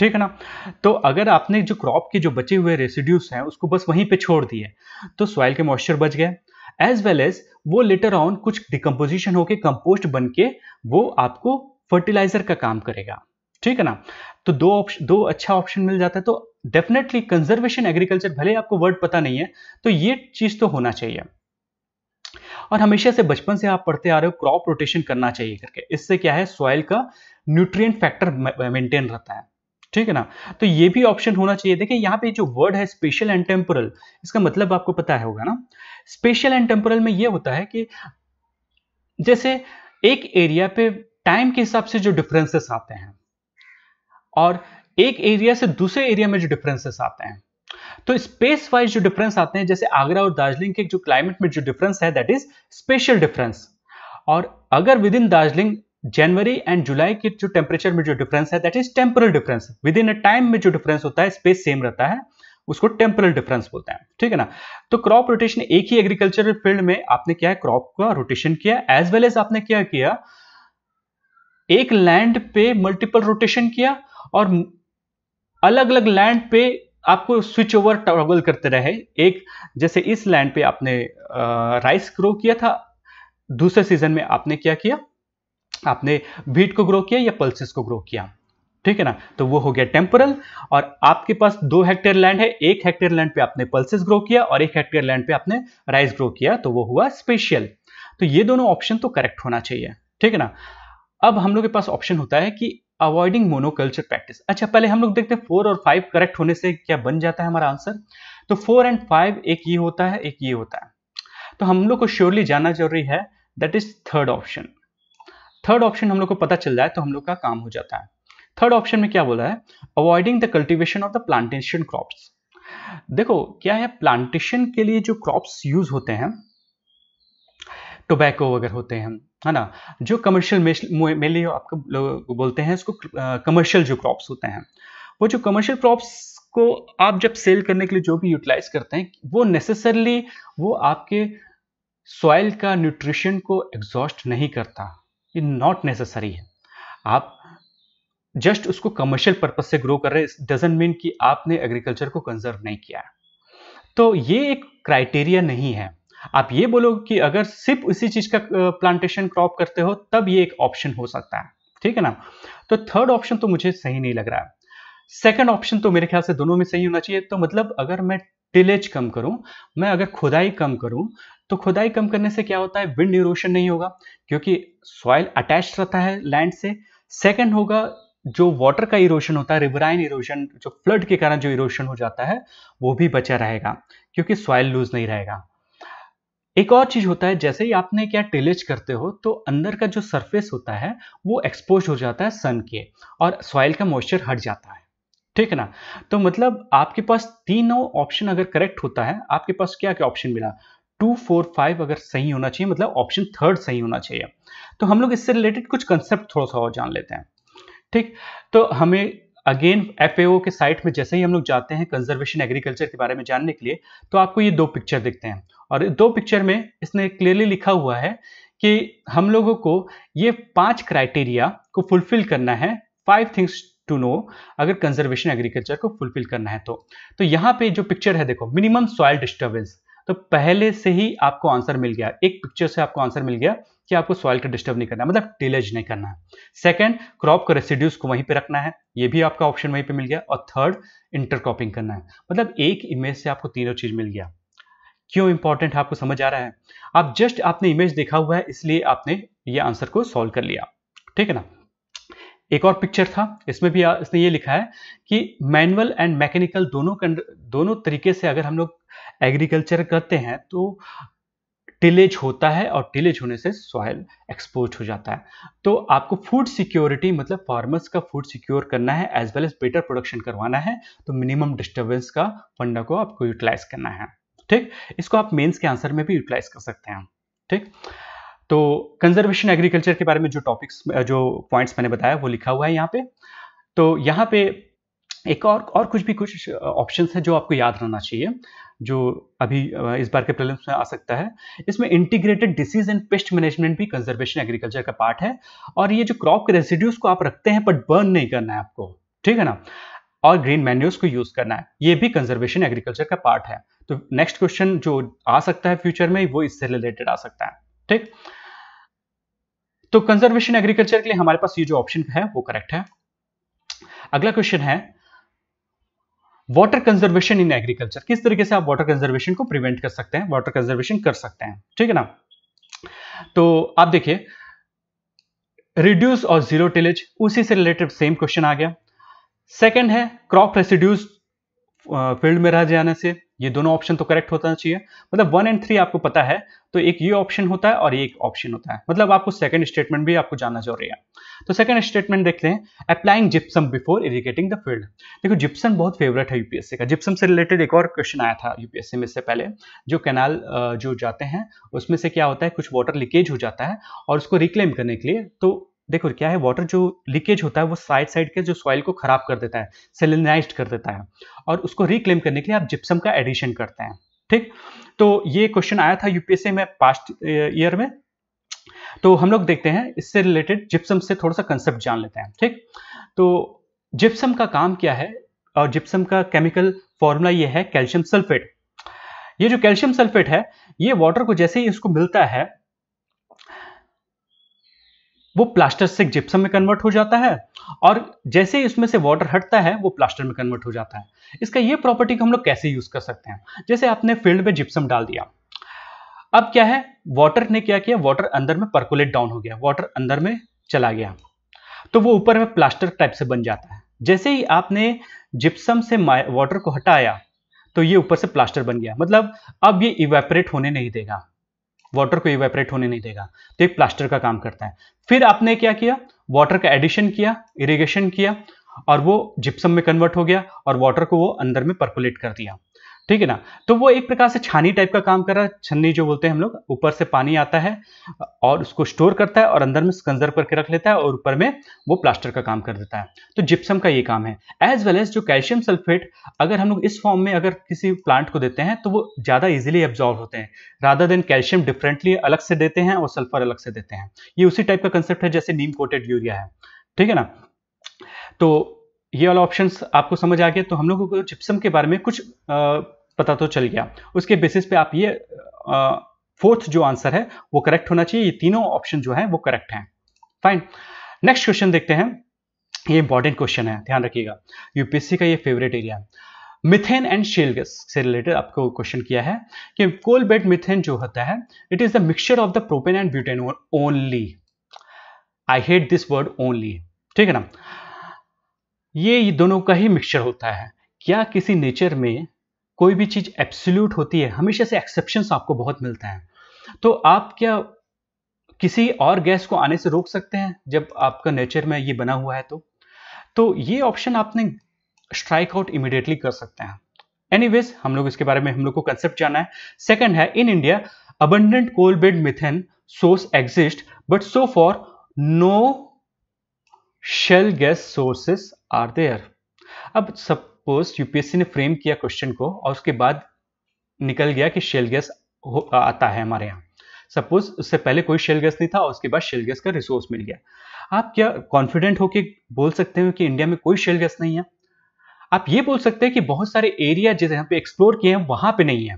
ठीक है ना तो अगर आपने जो क्रॉप के जो बचे हुए रेसिड्यूस हैं उसको बस वहीं पे छोड़ दिए तो सॉइल के मॉइस्चर बच गए एज वेल एज वो लेटर ऑन कुछ डिकम्पोजिशन होके कंपोस्ट बन के वो आपको फर्टिलाइजर का काम करेगा ठीक है ना तो दो ऑप्शन दो अच्छा ऑप्शन मिल जाता है तो डेफिनेटली कंजर्वेशन एग्रीकल्चर भले आपको वर्ड पता नहीं है तो ये चीज तो होना चाहिए और हमेशा से बचपन से आप पढ़ते आ रहे हो क्रॉप रोटेशन करना चाहिए करके इससे क्या है सॉइल का न्यूट्रिएंट फैक्टर मेंटेन रहता है ठीक है ना तो ये भी ऑप्शन होना चाहिए देखिए यहाँ पे जो वर्ड है स्पेशल एंड टेम्पोरल इसका मतलब आपको पता है होगा ना स्पेशल एंड टेम्पोरल में ये होता है कि जैसे एक एरिया पे टाइम के हिसाब से जो डिफरेंसेस आते हैं और एक एरिया से दूसरे एरिया में जो डिफरेंसेस आते हैं तो स्पेस वाइज जो डिफरेंस आते हैं जैसे आगरा और दार्जिलिंग के जो क्लाइमेट में जो डिफरेंस है दैट इज स्पेशल डिफरेंस और अगर विद इन दार्जिलिंग जनवरी एंड जुलाई के जो टेम्परेचर में जो डिफरेंस है that is temporal difference within a time में जो डिफरेंस होता है स्पेस सेम रहता है उसको टेम्परल डिफरेंस बोलते हैं ठीक है ना तो क्रॉप रोटेशन एक ही एग्रीकल्चर फील्ड में आपने क्या है क्रॉप का रोटेशन किया एज वेल एज आपने क्या किया एक लैंड पे मल्टीपल रोटेशन किया और अलग अलग लैंड पे आपको स्विच ओवर टॉगल करते रहे एक जैसे इस लैंड पे आपने राइस ग्रो किया था दूसरे सीजन में आपने क्या किया आपने बीट को ग्रो किया या पल्सिस को ग्रो किया ठीक है ना तो वो हो गया टेम्पोरल और आपके पास दो हेक्टेयर लैंड है एक हेक्टेयर लैंड पे आपने पल्सेस ग्रो किया और एक हेक्टेयर लैंड पे आपने राइस ग्रो किया तो वो हुआ स्पेशियल तो ये दोनों ऑप्शन तो करेक्ट होना चाहिए ठीक है ना अब हम लोग के पास ऑप्शन होता है कि अवॉइडिंग मोनोकल्चर प्रैक्टिस अच्छा पहले हम लोग देखते हैं फोर और फाइव करेक्ट होने से क्या बन जाता है हमारा आंसर तो फोर एंड फाइव एक ये होता है एक ये होता है तो हम लोग को श्योरली जानना जरूरी है that is third option third option हम लोग को पता चल जाए तो हम लोग का काम हो जाता है थर्ड ऑप्शन में क्या बोला है avoiding the cultivation of the plantation crops देखो क्या है प्लांटेशन के लिए जो क्रॉप्स यूज होते हैं टोबैको वगैरह होते हैं है ना जो कमर्शियल मेनली आपको लोग बोलते हैं उसको कमर्शियल जो क्रॉप्स होते हैं वो जो कमर्शियल क्रॉप्स को आप जब सेल करने के लिए जो भी यूटिलाइज करते हैं वो नेसेसरली वो आपके सॉइल का न्यूट्रिशन को एग्जॉस्ट नहीं करता ये नॉट नेसेसरी है आप जस्ट उसको कमर्शियल पर्पज से ग्रो कर रहे डजेंट मीन कि आपने एग्रीकल्चर को कंजर्व नहीं किया तो ये एक क्राइटेरिया नहीं है आप ये बोलोगे कि अगर सिर्फ उसी चीज का प्लांटेशन क्रॉप करते हो तब ये एक ऑप्शन हो सकता है ठीक है ना तो थर्ड ऑप्शन तो मुझे सही नहीं लग रहा है सेकेंड ऑप्शन तो मेरे ख्याल से दोनों में सही होना चाहिए तो मतलब अगर मैं टिलेज कम करूं मैं अगर खुदाई कम करूं तो खुदाई कम करने से क्या होता है विंड इरोशन नहीं होगा क्योंकि सॉइल अटैच रहता है लैंड से सेकेंड होगा जो वाटर का इरोशन होता है रिवराइन इरोशन जो फ्लड के कारण जो इरोशन हो जाता है वो भी बचा रहेगा क्योंकि सॉइल लूज नहीं रहेगा एक और चीज होता है जैसे ही आपने क्या टिलेज करते हो तो अंदर का जो सरफेस होता है वो एक्सपोज हो जाता है सन के और सॉइल का मॉइस्चर हट जाता है ठीक है ना तो मतलब आपके पास तीनों ऑप्शन अगर करेक्ट होता है आपके पास क्या क्या ऑप्शन मिला टू फोर फाइव अगर सही होना चाहिए मतलब ऑप्शन थर्ड सही होना चाहिए तो हम लोग इससे रिलेटेड कुछ कंसेप्ट थोड़ा सा और जान लेते हैं ठीक तो हमें अगेन एफ के साइट में जैसे ही हम लोग जाते हैं कंजर्वेशन एग्रीकल्चर के बारे में जानने के लिए तो आपको ये दो पिक्चर दिखते हैं और दो पिक्चर में इसने क्लियरली लिखा हुआ है कि हम लोगों को ये पांच क्राइटेरिया को फुलफिल करना है फाइव थिंग्स टू नो अगर कंजर्वेशन एग्रीकल्चर को फुलफिल करना है तो तो यहाँ पे जो पिक्चर है देखो मिनिमम सॉयल डिस्टर्बेंस तो पहले से ही आपको आंसर मिल गया एक पिक्चर से आपको आंसर मिल गया कि आपको सॉइल का डिस्टर्ब नहीं करना मतलब टिलेज नहीं करना है सेकेंड क्रॉप का रेसिड्यूज को वहीं पे रखना है ये भी आपका ऑप्शन वहीं पे मिल गया और थर्ड इंटरक्रॉपिंग करना है मतलब एक इमेज से आपको तीनों चीज़ मिल गया क्यों इंपॉर्टेंट आपको समझ आ रहा है आप जस्ट आपने इमेज देखा हुआ है इसलिए आपने ये आंसर को सॉल्व कर लिया ठीक है ना एक और पिक्चर था इसमें भी इसने ये लिखा है कि मैनुअल एंड मैकेनिकल दोनों दोनों तरीके से अगर हम लोग एग्रीकल्चर करते हैं तो टिलेज होता है और टिलेज होने से सॉयल एक्सपोज हो जाता है तो आपको फूड सिक्योरिटी मतलब फार्मर्स का फूड सिक्योर करना है as well as better production करवाना है तो मिनिमम डिस्टर्बेंस का फंडा को आपको यूटिलाइज करना है ठीक इसको आप मेंस के आंसर में भी यूटिलाइज कर सकते हैं ठीक तो कंजर्वेशन एग्रीकल्चर के बारे में जो टॉपिक्स जो पॉइंट्स मैंने बताया वो लिखा हुआ है यहाँ पे तो यहाँ पे एक और और कुछ भी कुछ ऑप्शन है जो आपको याद रहना चाहिए जो अभी इस बार के प्रलिम्स में आ सकता है इसमें integrated disease and pest management भी कंजर्वेशन एग्रीकल्चर का पार्ट है और ये जो क्रॉप के रेसिड्यूज को आप रखते हैं बट बर्न नहीं करना है आपको ठीक है ना और ग्रीन मैन्यूज को यूज करना है ये भी कंजर्वेशन एग्रीकल्चर का पार्ट है तो नेक्स्ट क्वेश्चन जो आ सकता है फ्यूचर में वो इससे रिलेटेड आ सकता है ठीक तो कंजर्वेशन एग्रीकल्चर के लिए हमारे पास ये जो ऑप्शन है वो करेक्ट है अगला क्वेश्चन है वाटर कंजर्वेशन इन एग्रीकल्चर किस तरीके से आप वाटर कंजर्वेशन को प्रिवेंट कर सकते हैं वाटर कंजर्वेशन कर सकते हैं ठीक है ना तो आप देखिए रिड्यूस और जीरो टिलेज उसी से रिलेटेड सेम क्वेश्चन आ गया सेकेंड है क्रॉप रेसिड्यूज फील्ड में रह जाने से ये दोनों ऑप्शन तो करेक्ट होना चाहिए मतलब वन एंड थ्री आपको पता है तो एक ये ऑप्शन होता है और एक ऑप्शन होता है मतलब आपको सेकंड स्टेटमेंट भी आपको जानना जरूरी है तो सेकंड स्टेटमेंट देखते हैं applying gypsum before irrigating the field देखो जिप्सम बहुत फेवरेट है यूपीएससी का जिप्सम से रिलेटेड एक और क्वेश्चन आया था यूपीएससी में से पहले जो कैनाल जो जाते हैं उसमें से क्या होता है कुछ वाटर लीकेज हो जाता है और उसको रिक्लेम करने के लिए तो देखो क्या है वाटर जो लीकेज होता है वो साइड साइड के जो सॉइल को खराब कर देता है सेलिनाइज कर देता है और उसको रिक्लेम करने के लिए आप जिप्सम का एडिशन करते हैं ठीक तो ये क्वेश्चन आया था यूपीएससी में पास्ट ईयर में तो हम लोग देखते हैं इससे रिलेटेड जिप्सम से थोड़ा सा कंसेप्ट जान लेते हैं ठीक तो जिप्सम का काम क्या है और जिप्सम का केमिकल फॉर्मूला ये है कैल्शियम सल्फेट ये जो कैल्शियम सल्फेट है ये वाटर को जैसे ही इसको मिलता है वो प्लास्टर से जिप्सम में कन्वर्ट हो जाता है और जैसे ही इसमें से वाटर हटता है वो प्लास्टर में कन्वर्ट हो जाता है इसका ये प्रॉपर्टी को हम लोग कैसे यूज कर सकते हैं जैसे आपने फील्ड में जिप्सम डाल दिया अब क्या है वाटर ने क्या किया वाटर अंदर में परकुलेट डाउन हो गया वाटर अंदर में चला गया तो वो ऊपर में प्लास्टर टाइप से बन जाता है जैसे ही आपने जिप्सम से वाटर को हटाया तो ये ऊपर से प्लास्टर बन गया मतलब अब ये इवेपरेट होने नहीं देगा वाटर को इवेपरेट होने नहीं देगा तो एक प्लास्टर का काम करता है फिर आपने क्या किया वाटर का एडिशन किया इरिगेशन किया और वो जिप्सम में कन्वर्ट हो गया और वाटर को वो अंदर में परकुलेट कर दिया ठीक है ना तो वो एक प्रकार से छानी टाइप का काम कर रहा है छन्नी जो बोलते हैं हम लोग ऊपर से पानी आता है और उसको स्टोर करता है और अंदर में कंजर्व करके रख लेता है और ऊपर में वो प्लास्टर का काम कर देता है तो जिप्सम का ये काम है एज वेल एज जो कैल्शियम सल्फेट अगर हम लोग इस फॉर्म में अगर किसी प्लांट को देते हैं तो वो ज़्यादा इजिली एब्जॉर्व होते हैं राधा देन कैल्शियम डिफरेंटली अलग से देते हैं और सल्फर अलग से देते हैं ये उसी टाइप का कंसेप्ट है जैसे नीम कोटेड यूरिया है ठीक है ना तो ये वाला ऑप्शंस आपको समझ आ गया तो हम लोगों को जिप्सम के बारे में कुछ आ, पता तो चल गया उसके बेसिस पे आप ये फोर्थ जो आंसर है वो करेक्ट होना चाहिए ये तीनों ऑप्शन जो है वो करेक्ट हैं फाइन नेक्स्ट क्वेश्चन देखते हैं ये इंपॉर्टेंट क्वेश्चन है ध्यान रखिएगा यूपीएससी का ये favourite area methane and shale gas से रिलेटेड आपको क्वेश्चन किया है कि कोल बेड मिथेन जो होता है it is the mixture of the propane and butane only I hate this word only ठीक है ना ये दोनों का ही मिक्सचर होता है क्या किसी नेचर में कोई भी चीज़ एब्सोल्यूट होती है हमेशा से एक्सेप्शन आपको बहुत मिलते हैं तो आप क्या किसी और गैस को आने से रोक सकते हैं जब आपका नेचर में ये बना हुआ है तो तो ये ऑप्शन आपने स्ट्राइक आउट इमिडिएटली कर सकते हैं एनीवेज हम लोग इसके बारे में हम लोग को कंसेप्ट जाना है सेकंड है in India abundant coal bed methane source exist but so far no shale gas sources are there अब सब पोस्ट यूपीएससी ने फ्रेम किया क्वेश्चन को और उसके बाद निकल गया कि शेल गैस आता है हमारे यहाँ सपोज उससे पहले कोई शेल गैस नहीं था और उसके बाद शेल गैस का रिसोर्स मिल गया आप क्या कॉन्फिडेंट होकर बोल सकते हो कि इंडिया में कोई शेल गैस नहीं है आप ये बोल सकते हैं कि बहुत सारे एरिया जिसे यहाँ पे एक्सप्लोर किए हैं वहां पे नहीं है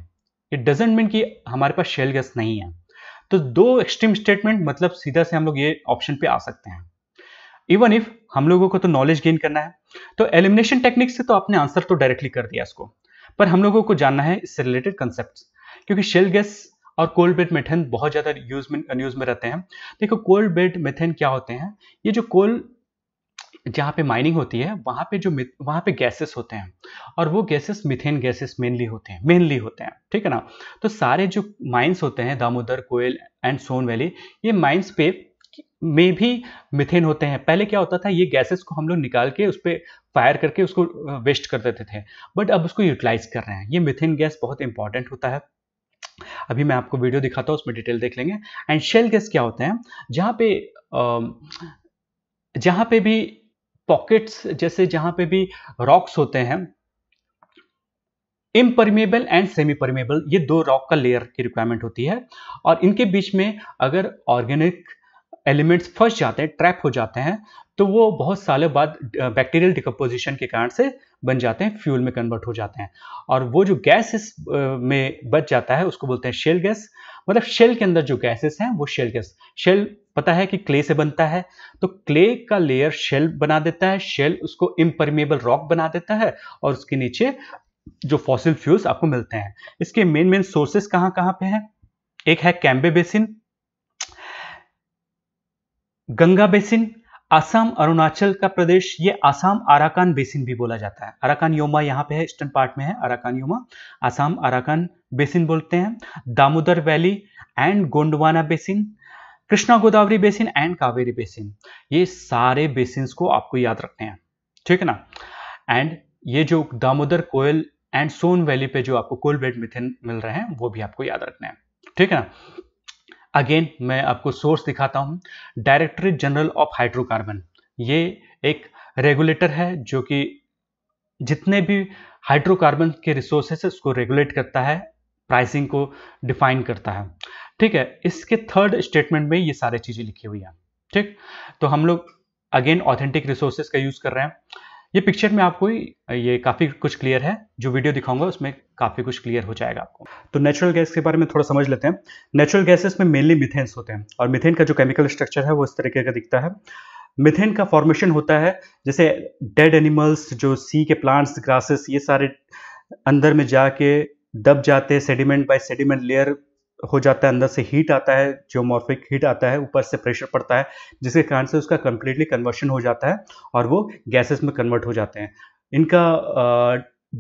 इट डजेंट मीन कि हमारे पास शेल गैस नहीं है तो दो एक्सट्रीम स्टेटमेंट मतलब सीधा से हम लोग ये ऑप्शन पे आ सकते हैं इवन इफ हम लोगों को तो नॉलेज गेन करना है तो एलिमिनेशन टेक्निक से तो आपने आंसर तो डायरेक्टली कर दिया इसको पर हम लोगों को जानना है इससे रिलेटेड कंसेप्ट क्योंकि शेल गैस और कोल्ड बेड मेथेन बहुत ज़्यादा यूज में न्यूज़ में रहते हैं देखो कोल्ड बेड मेथेन क्या होते हैं ये जो कोल जहाँ पे माइनिंग होती है वहाँ पे जो वहाँ पे गैसेस होते हैं और वो गैसेस मिथेन गैसेस मेनली होते हैं मेनली होते हैं ठीक है ना तो सारे जो माइंस होते हैं दामोदर कोयल एंड सोन वैली ये माइंस पे में भी मिथेन होते हैं पहले क्या होता था ये गैसेस को हम लोग निकाल के उस पर फायर करके उसको वेस्ट कर देते थे बट अब उसको यूटिलाइज कर रहे हैं ये मिथेन गैस बहुत इंपॉर्टेंट होता है अभी मैं आपको वीडियो दिखाता हूँ उसमें डिटेल देख लेंगे एंड शेल गैस क्या होते हैं जहाँ पे जहाँ पे भी पॉकेट्स जैसे जहाँ पे भी रॉक्स होते हैं इम्परमेबल एंड सेमी परमेबल ये दो रॉक का लेयर की रिक्वायरमेंट होती है और इनके बीच में अगर ऑर्गेनिक एलिमेंट्स फंस जाते हैं ट्रैप हो जाते हैं तो वो बहुत सालों बाद बैक्टीरियल डिकम्पोजिशन के कारण से बन जाते हैं फ्यूल में कन्वर्ट हो जाते हैं और वो जो गैस में बच जाता है उसको बोलते हैं शेल गैस मतलब शेल के अंदर जो गैसेस हैं वो शेल गैस शेल पता है कि क्ले से बनता है तो क्ले का लेयर शेल बना देता है शेल उसको इम्परमेबल रॉक बना देता है और उसके नीचे जो फॉसिल फ्यूल्स आपको मिलते हैं इसके मेन मेन सोर्सेस कहाँ कहाँ पे हैं एक है कैम्बे बेसिन गंगा बेसिन आसाम अरुणाचल का प्रदेश ये आसाम आराकान बेसिन भी बोला जाता है अराकान योमा यहाँ पे है ईस्टर्न पार्ट में है Arakan Yoma Assam Arakan basin बोलते हैं Damodar valley and Gondwana basin Krishna Godavari basin and Kaveri basin ये सारे बेसिन को आपको याद रखने हैं ठीक है ना एंड ये जो दामोदर कोयल एंड सोन वैली पे जो आपको कोल बेड मिथेन मिल रहे हैं वो भी आपको याद रखना है ठीक है ना अगेन मैं आपको सोर्स दिखाता हूँ डायरेक्टरेट जनरल ऑफ हाइड्रोकार्बन ये एक रेगुलेटर है जो कि जितने भी हाइड्रोकार्बन के रिसोर्सेस उसको रेगुलेट करता है प्राइसिंग को डिफाइन करता है ठीक है इसके थर्ड स्टेटमेंट में ये सारी चीज़ें लिखी हुई हैं ठीक तो हम लोग अगेन ऑथेंटिक रिसोर्सेज का यूज़ कर रहे हैं ये पिक्चर में आपको ये काफ़ी कुछ क्लियर है जो वीडियो दिखाऊंगा उसमें काफ़ी कुछ क्लियर हो जाएगा आपको तो नेचुरल गैस के बारे में थोड़ा समझ लेते हैं नेचुरल गैसेस में मेनली मिथेन्स होते हैं और मिथेन का जो केमिकल स्ट्रक्चर है वो इस तरीके का दिखता है मिथेन का फॉर्मेशन होता है जैसे डेड एनिमल्स जो सी के प्लांट्स ग्रासेस ये सारे अंदर में जाके दब जाते हैं सेडिमेंट बाय सेडिमेंट लेयर हो जाता है अंदर से हीट आता है जियोमॉर्फिक हीट आता है ऊपर से प्रेशर पड़ता है जिसके कारण से उसका कंप्लीटली कन्वर्शन हो जाता है और वो गैसेस में कन्वर्ट हो जाते हैं इनका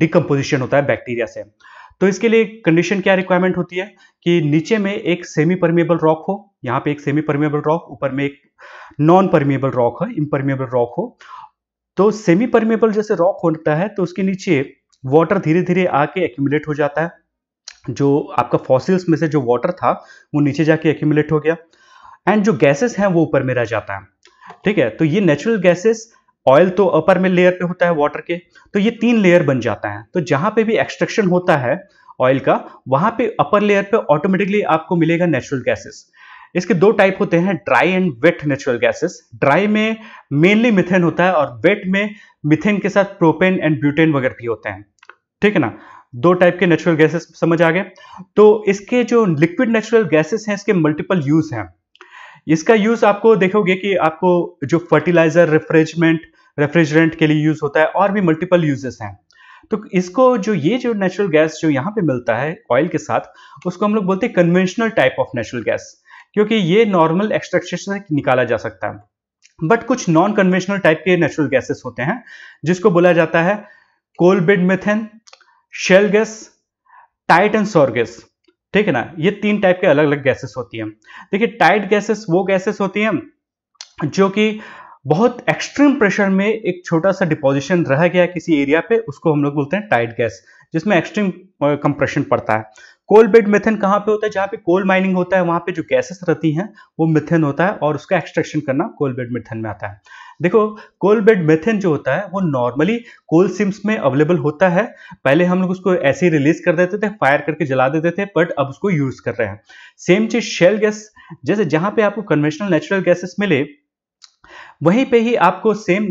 डिकम्पोजिशन होता है बैक्टीरिया से तो इसके लिए कंडीशन क्या रिक्वायरमेंट होती है कि नीचे में एक सेमी परमिएबल रॉक हो यहाँ पे एक सेमी परमिएबल रॉक ऊपर में एक नॉन परमिएबल रॉक हो इम्परमिएबल रॉक हो तो सेमी परमिएबल जैसे रॉक होता है तो उसके नीचे वाटर धीरे धीरे आके एक्यूमुलेट हो जाता है जो आपका फॉसिल्स में से जो वाटर था वो नीचे जाके एक्यूमुलेट हो गया एंड जो गैसेस हैं वो ऊपर में रह जाता है ठीक है तो ये नेचुरल गैसेस ऑयल तो अपर में लेयर पे होता है वाटर के तो ये तीन लेयर बन जाता है तो जहां पे भी एक्सट्रक्शन होता है ऑयल का वहां पे अपर लेयर पे ऑटोमेटिकली आपको मिलेगा नेचुरल गैसेस इसके दो टाइप होते हैं dry and wet natural gases dry में मेनली मिथेन होता है और वेट में मिथेन के साथ प्रोपेन एंड ब्यूटेन वगैरह भी होते हैं ठीक है ना दो टाइप के नेचुरल गैसेस समझ आ गए तो इसके जो लिक्विड नेचुरल गैसेस हैं इसके मल्टीपल यूज हैं इसका यूज आपको देखोगे कि आपको जो फर्टिलाइजर रेफ्रिजमेंट रेफ्रिजरेंट के लिए यूज होता है और भी मल्टीपल यूजेस हैं तो इसको जो ये जो नेचुरल गैस जो यहाँ पे मिलता है ऑयल के साथ उसको हम लोग बोलते हैं conventional type of natural gas क्योंकि ये नॉर्मल एक्सट्रक्शन से निकाला जा सकता है बट कुछ नॉन कन्वेंशनल टाइप के नेचुरल गैसेस होते हैं जिसको बोला जाता है coal bed methane shale gas tight and sour gas ठीक है ना ये तीन टाइप के अलग अलग गैसेस होती हैं देखिए टाइट गैसेस वो गैसेस होती हैं जो कि बहुत एक्सट्रीम प्रेशर में एक छोटा सा डिपोजिशन रह गया किसी एरिया पे उसको हम लोग बोलते हैं टाइट गैस जिसमें एक्सट्रीम कंप्रेशन पड़ता है कोल बेड मिथेन कहाँ पे होता है जहाँ पे कोल माइनिंग होता है वहाँ पे जो गैसेस रहती हैं वो मिथेन होता है और उसका एक्सट्रैक्शन करना कोल बेड मिथेन में आता है देखो कोल बेड मेथेन जो होता है वो नॉर्मली कोल सिम्स में अवेलेबल होता है पहले हम लोग उसको ऐसे ही रिलीज कर देते थे फायर करके जला देते थे बट अब उसको यूज कर रहे हैं सेम चीज शेल गैस जैसे जहां पे आपको कन्वेंशनल नेचुरल गैसेस मिले वहीं पे ही आपको सेम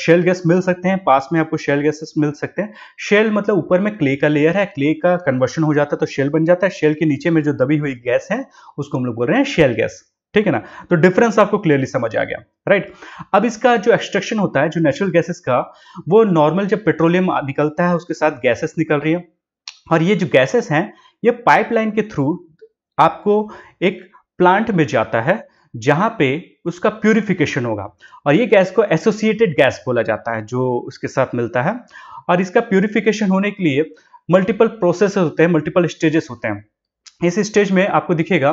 शेल गैस मिल सकते हैं पास में आपको शेल गैसेस मिल सकते हैं शेल मतलब ऊपर में क्ले का लेयर है क्ले का कन्वर्शन हो जाता है तो शेल बन जाता है शेल के नीचे में जो दबी हुई गैस है उसको हम लोग बोल रहे हैं शेल गैस ठीक है ना तो डिफरेंस आपको क्लियरली समझ आ गया राइट अब इसका जो एक्सट्रैक्शन होता है जो नेचुरल गैसेस का वो नॉर्मल जब पेट्रोलियम निकलता है उसके साथ गैसेस निकल रही है और ये जो गैसेस हैं ये पाइपलाइन के थ्रू आपको एक प्लांट में जाता है जहां पे उसका प्यूरिफिकेशन होगा और ये गैस को एसोसिएटेड गैस बोला जाता है जो उसके साथ मिलता है और इसका प्यूरिफिकेशन होने के लिए मल्टीपल प्रोसेस होते हैं मल्टीपल स्टेजेस होते हैं इस स्टेज में आपको दिखेगा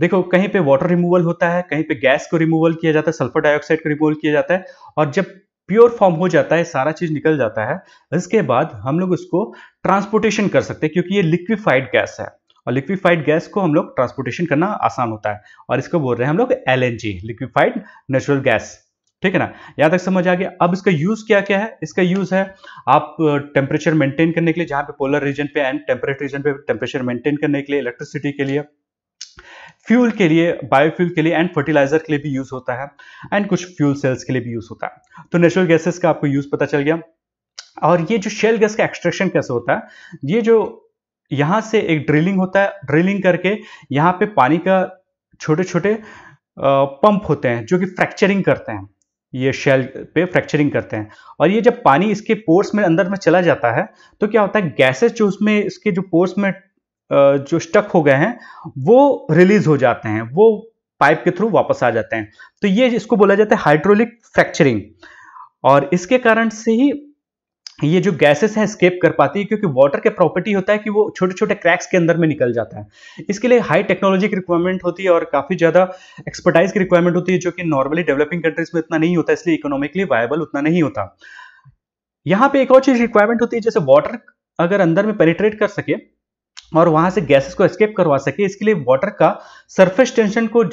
देखो कहीं पे वाटर रिमूवल होता है कहीं पे गैस को रिमूवल किया जाता है सल्फर डाइऑक्साइड को रिमूवल किया जाता है और जब प्योर फॉर्म हो जाता है सारा चीज निकल जाता है इसके बाद हम लोग उसको ट्रांसपोर्टेशन कर सकते हैं क्योंकि ये लिक्विफाइड गैस है और लिक्विफाइड गैस को हम लोग ट्रांसपोर्टेशन करना आसान होता है और इसको बोल रहे हैं हम लोग एल लिक्विफाइड नेचुरल गैस ठीक है ना यहां तक समझ आ गया अब इसका यूज क्या क्या है इसका यूज है आप टेम्परेचर मेंटेन करने के लिए जहां पे पोलर रीजन पे एंड टेम्परेट रीजन पे टेम्परेचर मेंटेन करने के लिए इलेक्ट्रिसिटी के लिए फ्यूल के लिए बायोफ्यूल के लिए एंड फर्टिलाइजर के लिए भी यूज होता है एंड कुछ फ्यूल सेल्स के लिए भी यूज होता है तो नेचुरल गैसेस का आपको यूज पता चल गया और ये जो शेल गैस का एक्सट्रैक्शन कैसे होता है ये जो यहां से एक ड्रिलिंग होता है ड्रिलिंग करके यहाँ पे पानी का छोटे छोटे पंप होते हैं जो कि फ्रैक्चरिंग करते हैं ये शेल पे फ्रैक्चरिंग करते हैं और ये जब पानी इसके पोर्स में अंदर में चला जाता है तो क्या होता है गैसेस जो उसमें इसके जो पोर्स में जो स्टक हो गए हैं वो रिलीज हो जाते हैं वो पाइप के थ्रू वापस आ जाते हैं तो ये इसको बोला जाता है हाइड्रोलिक फ्रैक्चरिंग और इसके कारण से ही ये जो गैसेस है स्केप कर पाती है क्योंकि वाटर के प्रॉपर्टी होता है कि वो छोटे छोटे क्रैक्स के अंदर में निकल जाता है इसके लिए हाई टेक्नोलॉजी की रिक्वायरमेंट होती है और काफ़ी ज़्यादा एक्सपर्टाइज की रिक्वायरमेंट होती है जो कि नॉर्मली डेवलपिंग कंट्रीज में इतना नहीं होता इसलिए इकोनॉमिकली वायबल उतना नहीं होता यहाँ पे एक और चीज़ रिक्वायरमेंट होती है जैसे वाटर अगर अंदर में पेनिट्रेट कर सके और वहां से गैसेस को एस्केप करवा सके इसके लिए वाटर का सरफेस टेंशन को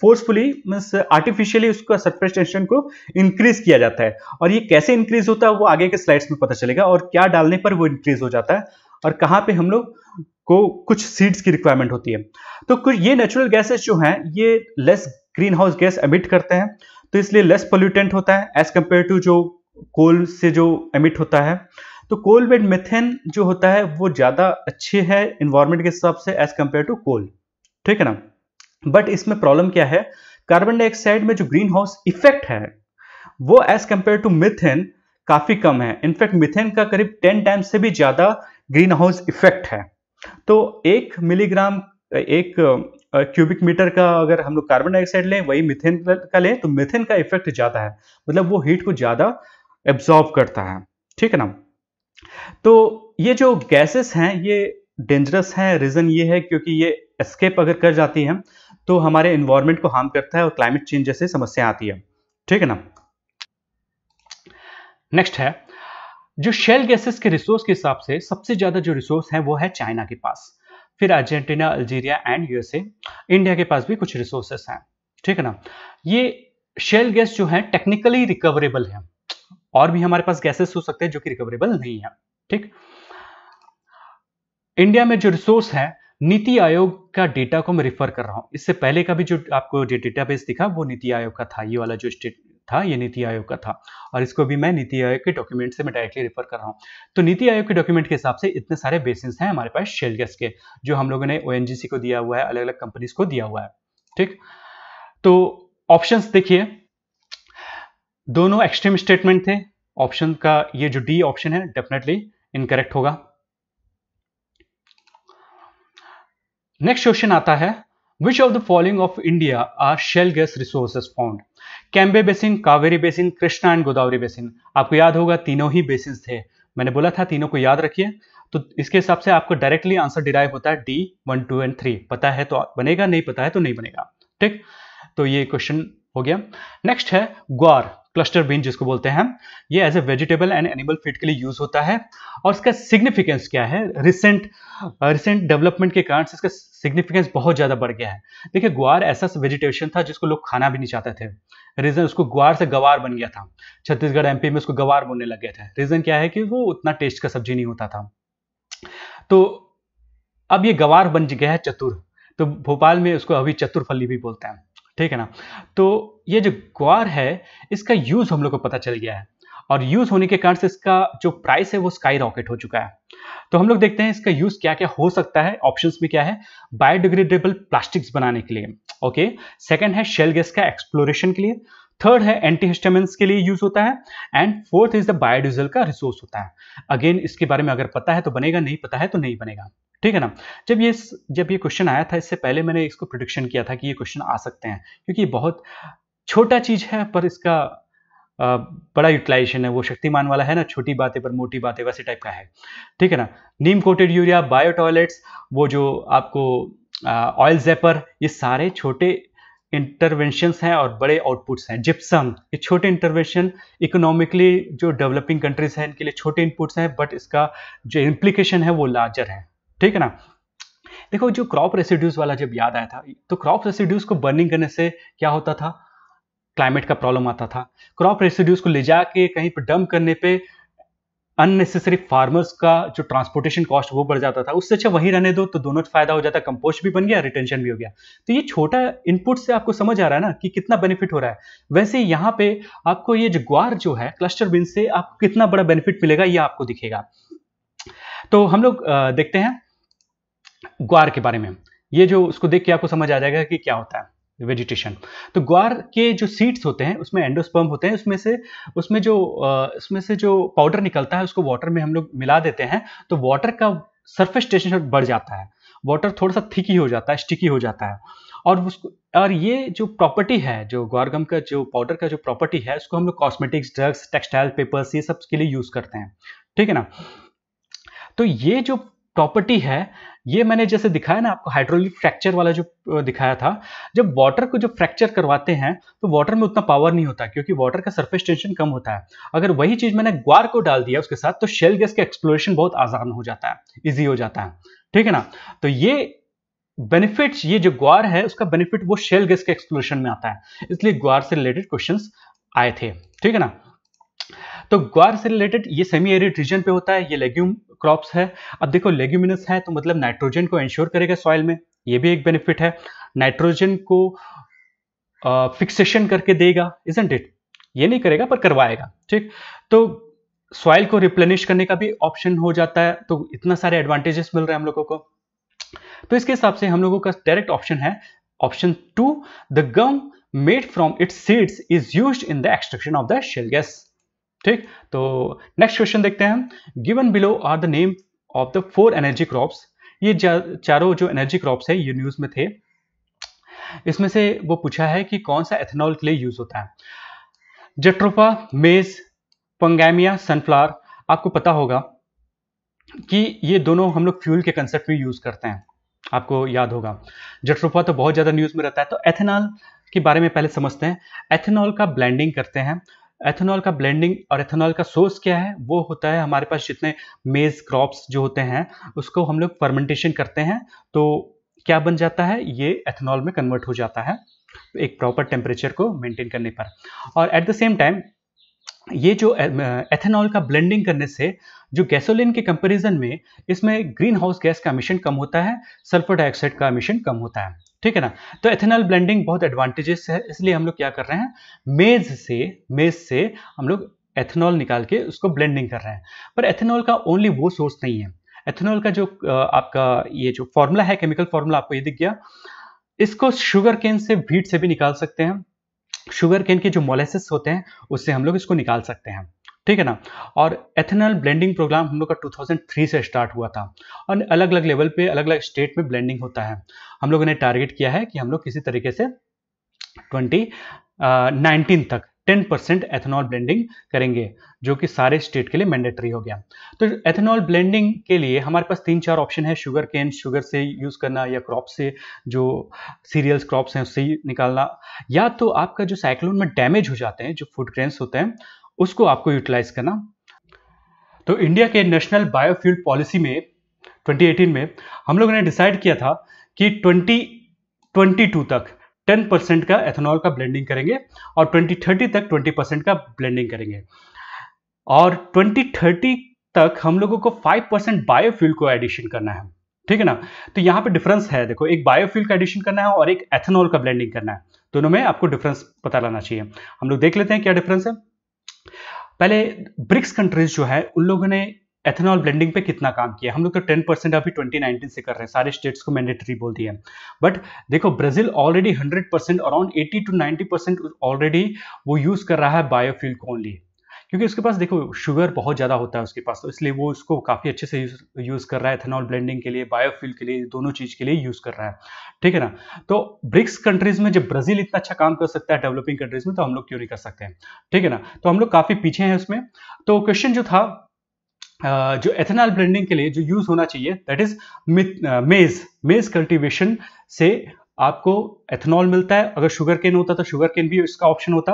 फोर्सफुली मीन्स आर्टिफिशियली उसका सरफेस टेंशन को इंक्रीज किया जाता है और ये कैसे इंक्रीज होता है वो आगे के स्लाइड्स में पता चलेगा और क्या डालने पर वो इंक्रीज हो जाता है और कहाँ पे हम लोग को कुछ सीड्स की रिक्वायरमेंट होती है तो कुछ ये नेचुरल गैसेस जो हैं ये less greenhouse gas emit करते हैं तो इसलिए लेस पोल्यूटेंट होता है एज कम्पेयर टू जो कोल से जो एमिट होता है तो कोल बेड मिथेन जो होता है वो ज़्यादा अच्छे है इन्वायरमेंट के हिसाब से एज कम्पेयर टू कोल ठीक है ना बट इसमें प्रॉब्लम क्या है कार्बन डाइऑक्साइड में जो ग्रीन हाउस इफेक्ट है वो एज कम्पेयर टू मिथेन काफ़ी कम है इनफैक्ट मिथेन का करीब टेन टाइम से भी ज़्यादा ग्रीन हाउस इफेक्ट है तो एक मिलीग्राम एक क्यूबिक मीटर का अगर हम लोग कार्बन डाइऑक्साइड लें वही मिथेन का लें तो मिथेन का इफेक्ट ज़्यादा है मतलब वो हीट को ज़्यादा एब्जॉर्ब करता है ठीक है ना तो ये जो गैसेस हैं ये डेंजरस हैं रीज़न ये है क्योंकि ये एस्केप अगर कर जाती हैं तो हमारे इन्वायरमेंट को हार्म करता है और क्लाइमेट चेंज जैसे समस्या आती है ठीक है ना नेक्स्ट है जो शेल गैसेस के रिसोर्स के हिसाब से सबसे ज़्यादा जो रिसोर्स है वो है चाइना के पास फिर Argentina Algeria and USA India के पास भी कुछ रिसोर्सेस हैं ठीक है ना ये शेल गैस जो है टेक्निकली रिकवरेबल है और भी हमारे पास गैसेस हो सकते हैं जो कि रिकवरेबल नहीं है ठीक इंडिया में जो रिसोर्स है नीति आयोग का डेटा को मैं रिफर कर रहा हूं इससे पहले का भी जो आपको डेटा डेटाबेस दिखा वो नीति आयोग का था ये वाला जो स्टेट था ये नीति आयोग का था और इसको भी मैं नीति आयोग के डॉक्यूमेंट से मैं डायरेक्टली रिफर कर रहा हूँ तो नीति आयोग के डॉक्यूमेंट के हिसाब से इतने सारे बेसिस हैं हमारे पास शेल गैस के जो हम लोगों ने ओ को दिया हुआ है अलग अलग कंपनीज को दिया हुआ है ठीक तो ऑप्शन देखिए दोनों एक्सट्रीम स्टेटमेंट थे ऑप्शन का ये जो डी ऑप्शन है डेफिनेटली इनकरेक्ट होगा नेक्स्ट क्वेश्चन आता है which of the following of India are shale gas resources found Cambay basin Kaveri basin Krishna and Godavari basin आपको याद होगा तीनों ही बेसिन थे मैंने बोला था तीनों को याद रखिए तो इसके हिसाब से आपको डायरेक्टली आंसर डिराइव होता है D one two and three पता है तो बनेगा नहीं पता है तो नहीं बनेगा ठीक तो ये क्वेश्चन हो गया नेक्स्ट है ग्वार क्लस्टर बीन जिसको बोलते हैं ये as a vegetable and animal feed के लिए यूज होता है और इसका सिग्निफिकेंस क्या है रिसेंट रिसेंट डेवलपमेंट के कारण इसका सिग्निफिकेंस बहुत ज़्यादा बढ़ गया है देखिए ग्वार ऐसा वेजिटेशन था जिसको लोग खाना भी नहीं चाहते थे रीज़न उसको ग्वार से गवार बन गया था छत्तीसगढ़ एमपी में उसको गवार बोलने लग गया था रीज़न क्या है कि वो उतना टेस्ट का सब्जी नहीं होता था तो अब ये गवार बन गया है चतुर तो भोपाल में उसको अभी चतुर फली भी बोलते हैं ठीक है ना तो ये जो ग्वार है इसका यूज़ हम लोग को पता चल गया है और यूज़ होने के कारण से इसका जो प्राइस है वो स्काई रॉकेट हो चुका है तो हम लोग देखते हैं इसका यूज़ क्या क्या हो सकता है ऑप्शंस में क्या है बायोडिग्रेडेबल प्लास्टिक्स बनाने के लिए ओके सेकंड है शेल गैस का एक्सप्लोरेशन के लिए थर्ड है एंटी हिस्टामिन्स के लिए यूज होता है and fourth is the biodiesel का रिसोर्स होता है अगेन इसके बारे में अगर पता है तो बनेगा नहीं पता है तो नहीं बनेगा ठीक है ना जब ये जब ये क्वेश्चन आया था इससे पहले मैंने इसको प्रोडिक्शन किया था कि ये क्वेश्चन आ सकते हैं क्योंकि ये बहुत छोटा चीज़ है पर इसका बड़ा यूटिलाइजेशन है वो शक्तिमान वाला है ना छोटी बातें पर मोटी बातें वैसे टाइप का है ठीक है ना neem coated urea bio toilets वो जो आपको ऑयल जेपर ये सारे छोटे इंटरवेंशंस हैं और बड़े आउटपुट्स हैं जिप्सम ये छोटे इंटरवेंशन इकोनॉमिकली जो डेवलपिंग कंट्रीज हैं इनके लिए छोटे इनपुट्स हैं बट इसका जो इम्प्लीकेशन है वो लार्जर है ठीक है ना देखो जो क्रॉप रेसिड्यूज वाला जब याद आया था तो क्रॉप रेसिड्यूज को बर्निंग करने से क्या होता था क्लाइमेट का प्रॉब्लम आता था क्रॉप रेसिड्यूज को ले जाके कहीं पर डंप करने पे अननेसेसरी फार्मर्स का जो ट्रांसपोर्टेशन कॉस्ट वो बढ़ जाता था उससे अच्छा वहीं रहने दो तो दोनों फायदा हो जाता कंपोस्ट भी बन गया रिटेंशन भी हो गया तो ये छोटा इनपुट से आपको समझ आ रहा है ना कि कितना बेनिफिट हो रहा है वैसे यहाँ पे आपको ये जो ग्वार जो है क्लस्टर बिन से आपको कितना बड़ा बेनिफिट मिलेगा ये आपको दिखेगा तो हम लोग देखते हैं ग्वार के बारे में ये जो उसको देख के आपको समझ आ जाएगा कि क्या होता है वेजिटेशन तो ग्वार के जो सीड्स होते हैं उसमें एंडोस्पर्म होते हैं उसमें से उसमें जो उसमें से जो पाउडर निकलता है उसको वाटर में हम लोग मिला देते हैं तो वाटर का सरफेस टेंशन बढ़ जाता है वाटर थोड़ा सा थिकी हो जाता है स्टिकी हो जाता है और उसको और ये जो प्रॉपर्टी है जो ग्वारगम का जो पाउडर का जो प्रॉपर्टी है उसको हम लोग कॉस्मेटिक्स ड्रग्स टेक्सटाइल पेपर्स ये सब के लिए यूज़ करते हैं ठीक है ना तो ये जो प्रॉपर्टी है ये मैंने जैसे दिखाया ना आपको हाइड्रोलिक फ्रैक्चर वाला जो दिखाया था जब वाटर को जो फ्रैक्चर करवाते हैं तो वाटर में उतना पावर नहीं होता क्योंकि वाटर का सरफेस टेंशन कम होता है अगर वही चीज मैंने ग्वार को डाल दिया उसके साथ तो शेल गैस का एक्सप्लोरेशन बहुत आसान हो जाता है ईजी हो जाता है ठीक है ना तो ये बेनिफिट ये जो ग्वार है उसका बेनिफिट वो शेल गैस के एक्सप्लोरेशन में आता है इसलिए ग्वार से रिलेटेड क्वेश्चन आए थे ठीक है ना तो ग्वार से रिलेटेड ये सेमी एरिड रीजन पे होता है ये लेग्यूम क्रॉप्स है अब देखो लेग्यूमिनस है तो मतलब नाइट्रोजन को एंश्योर करेगा सॉइल में ये भी एक बेनिफिट है नाइट्रोजन को फिक्सेशन uh, करके देगा इजेंट इट ये नहीं करेगा पर करवाएगा ठीक तो सॉइल को रिप्लेनिश करने का भी ऑप्शन हो जाता है तो इतना सारे एडवांटेजेस मिल रहे हैं हम लोगों को तो इसके हिसाब से हम लोगों का डायरेक्ट ऑप्शन है option two the gum made from its seeds is use in the extraction of the shale gas ठीक तो नेक्स्ट क्वेश्चन देखते हैं given below are the name of the four energy crops ये चारों जो एनर्जी क्रॉप्स है ये न्यूज़ में थे इसमें से वो पूछा है कि कौन सा एथेनॉल के लिए यूज़ होता है जट्रोपा मेज पंगामिया सनफ्लावर आपको पता होगा कि ये दोनों हम लोग फ्यूल के कंसेप्ट में यूज़ करते हैं आपको याद होगा जट्रोपा तो बहुत ज़्यादा न्यूज़ में रहता है तो एथेनॉल के बारे में पहले समझते हैं एथेनॉल का ब्लेंडिंग करते हैं एथेनॉल का ब्लेंडिंग और एथेनॉल का सोर्स क्या है वो होता है हमारे पास जितने मेज क्रॉप्स जो होते हैं उसको हम लोग फर्मेंटेशन करते हैं तो क्या बन जाता है ये एथेनॉल में कन्वर्ट हो जाता है एक प्रॉपर टेम्परेचर को मेंटेन करने पर और एट द सेम टाइम ये जो एथेनॉल का ब्लेंडिंग करने से जो गैसोलीन के कंपैरिजन में इसमें ग्रीन हाउस गैस का मिशन कम होता है सल्फर डाइऑक्साइड का मिशन कम होता है ठीक है ना तो एथेनॉल ब्लेंडिंग बहुत एडवांटेजेस है इसलिए हम लोग क्या कर रहे हैं मेज से मेज से हम लोग एथेनॉल निकाल के उसको ब्लेंडिंग कर रहे हैं पर एथेनॉल का ओनली वो सोर्स नहीं है एथेनॉल का जो आपका ये जो फॉर्मूला है केमिकल फॉर्मूला आपको ये दिख गया इसको शुगर केन से व्हीट से भी निकाल सकते हैं शुगर केन के जो मोलेसिस होते हैं उससे हम लोग इसको निकाल सकते हैं ठीक है ना और एथेनॉल ब्लेंडिंग प्रोग्राम हम लोग का 2003 से स्टार्ट हुआ था और अलग अलग लेवल पे अलग अलग स्टेट में ब्लेंडिंग होता है हम लोगों ने टारगेट किया है कि हम लोग किसी तरीके से ट्वेंटी नाइनटीन uh, तक टेन परसेंट एथेनॉल ब्लेंडिंग करेंगे जो कि सारे स्टेट के लिए मैंडेटरी हो गया तो एथेनॉल ब्लेंडिंग के लिए हमारे पास तीन चार ऑप्शन है शुगर केन शुगर से यूज़ करना या क्रॉप से जो सीरियल्स क्रॉप्स हैं उससे निकालना या तो आपका जो साइक्लोन में डैमेज हो जाते हैं जो फूड ग्रेन्स होते हैं उसको आपको यूटिलाइज करना तो इंडिया के नेशनल बायोफ्यूल पॉलिसी में 2018 में हम लोगों ने डिसाइड किया था कि 2022 तक 10 का एथेनॉल का ब्लेंडिंग करेंगे और 2030 तक 20 का ब्लेंडिंग करेंगे और 2030 तक हम लोगों को 5 परसेंट बायोफ्यूल को एडिशन करना है ठीक है ना तो यहाँ पे डिफरेंस है देखो एक बायोफ्यूल का एडिशन करना है और एक एथेनॉल का ब्लेंडिंग करना है दोनों में आपको डिफरेंस पता लाना चाहिए हम लोग देख लेते हैं क्या डिफरेंस है पहले ब्रिक्स कंट्रीज जो है उन लोगों ने एथेनॉल ब्लेंडिंग पे कितना काम किया हम लोग तो टेन परसेंट अभी नाइनटीन से कर रहे हैं सारे स्टेट्स को मैंडेटरी बोल दिया बट देखो Brazil already hundred percent around eighty to ninety percent already वो यूज़ कर रहा है बायोफ्यूल को ओनली क्योंकि उसके पास देखो शुगर बहुत ज़्यादा होता है उसके पास तो इसलिए वो उसको काफ़ी अच्छे से यूज़ कर रहा है एथेनॉल ब्लेंडिंग के लिए बायोफ्यूल के लिए दोनों चीज़ के लिए यूज़ कर रहा है ठीक है ना तो ब्रिक्स कंट्रीज़ में जब ब्राज़ील इतना अच्छा काम कर सकता है डेवलपिंग कंट्रीज़ में तो हम लोग क्यों नहीं कर सकते हैं ठीक है ना तो हम लोग काफ़ी पीछे हैं उसमें तो क्वेश्चन जो था जो एथेनॉल ब्लेंडिंग के लिए जो यूज होना चाहिए दैट इज मेज मेज कल्टीवेशन से आपको एथेनॉल मिलता है अगर शुगर केन होता तो शुगर केन भी इसका ऑप्शन होता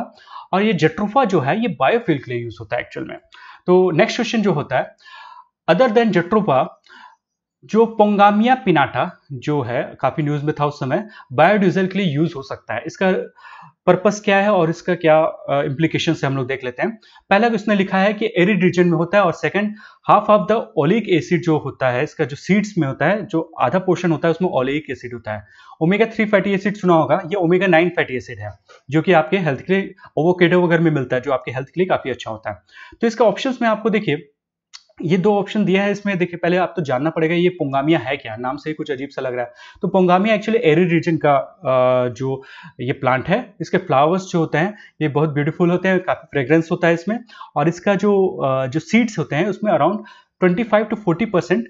और ये जट्रोफा जो है ये बायोफिल के लिए यूज होता है एक्चुअल में तो नेक्स्ट क्वेश्चन जो होता है अदर देन जट्रोफा जो पोंगामिया पिनाटा जो है काफी न्यूज में था उस समय बायोडीजल के लिए यूज हो सकता है इसका पर्पस क्या है और इसका क्या इम्प्लीकेशन uh, है हम लोग देख लेते हैं पहला उसने लिखा है कि एरिड रीजन में होता है और second half of the oleic acid जो होता है इसका जो सीड्स में होता है जो आधा पोर्शन होता है उसमें ओलिक एसिड होता है ओमेगा थ्री फैटी एसिड सुना होगा ये ओमेगा नाइन फैटी एसिड है जो कि आपके हेल्थ के लिए ओवोकेडो वगैरह में मिलता है जो आपके हेल्थ के लिए काफी अच्छा होता है तो इसका ऑप्शन में आपको देखिए ये दो ऑप्शन दिया है इसमें देखिए पहले आप तो जानना पड़ेगा ये पोंगामिया है क्या नाम से ही कुछ अजीब सा लग रहा है तो पोंगामिया एक्चुअली एरी रीजन का जो ये प्लांट है इसके फ्लावर्स जो होते हैं ये बहुत ब्यूटीफुल होते हैं काफ़ी फ्रेग्रेंस होता है इसमें और इसका जो जो सीड्स होते हैं उसमें around twenty five to forty percent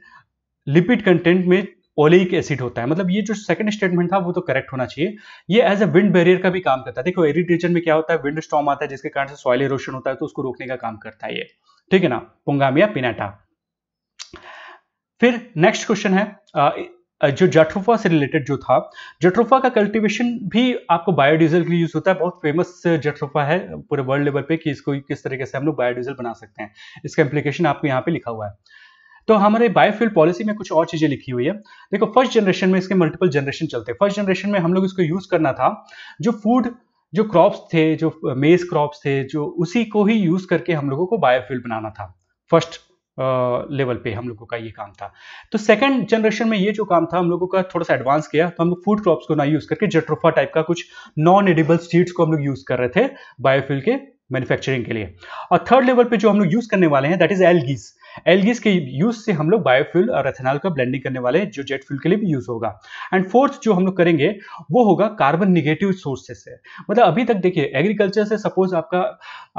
lipid content में ओलिक एसिड होता है मतलब ये जो सेकंड स्टेटमेंट था वो तो करेक्ट होना चाहिए ये एज अ विंड बैरियर का भी काम करता है देखो एरिड रीजन में क्या होता है विंड स्टॉम आता है जिसके कारण से सॉइल इरोशन होता है तो उसको रोकने का काम करता है ये ठीक है ना पुंगाम या फिर नेक्स्ट क्वेश्चन है जो जट्रोफा से रिलेटेड जो था जट्रोफा का कल्टीवेशन भी आपको बायोडीजल के लिए यूज होता है बहुत फेमस जट्रोफा है पूरे वर्ल्ड लेवल पे कि इसको किस तरीके से हम लोग बायोडीजल बना सकते हैं इसका इम्प्लीकेशन आपको यहाँ पे लिखा हुआ है तो हमारे बायोफ्यूल पॉलिसी में कुछ और चीजें लिखी हुई है देखो फर्स्ट जनरेशन में इसके मल्टीपल जनरेशन चलते हैं फर्स्ट जनरेशन में हम लोग इसको यूज करना था जो फूड जो क्रॉप्स थे जो मेज क्रॉप्स थे जो उसी को ही यूज़ करके हम लोगों को बायोफ्यूल बनाना था फर्स्ट लेवल पे हम लोगों का ये काम था तो सेकंड जनरेशन में ये जो काम था हम लोगों का थोड़ा सा एडवांस किया तो हम लोग फूड क्रॉप्स को ना यूज़ करके जट्रोफा टाइप का कुछ नॉन एडिबल सीड्स को हम लोग यूज़ कर रहे थे बायोफ्यूल के मैन्युफैक्चरिंग के लिए और थर्ड लेवल पे जो हम लोग यूज़ करने वाले हैं दैट इज एलगीज एलगीज के यूज़ से हम लोग बायोफ्यूल और एथेनॉल का ब्लेंडिंग करने वाले हैं जो जेट फ्यूल के लिए भी यूज़ होगा एंड फोर्थ जो हम लोग करेंगे वो होगा कार्बन निगेटिव सोर्सेस से मतलब अभी तक देखिए एग्रीकल्चर से सपोज आपका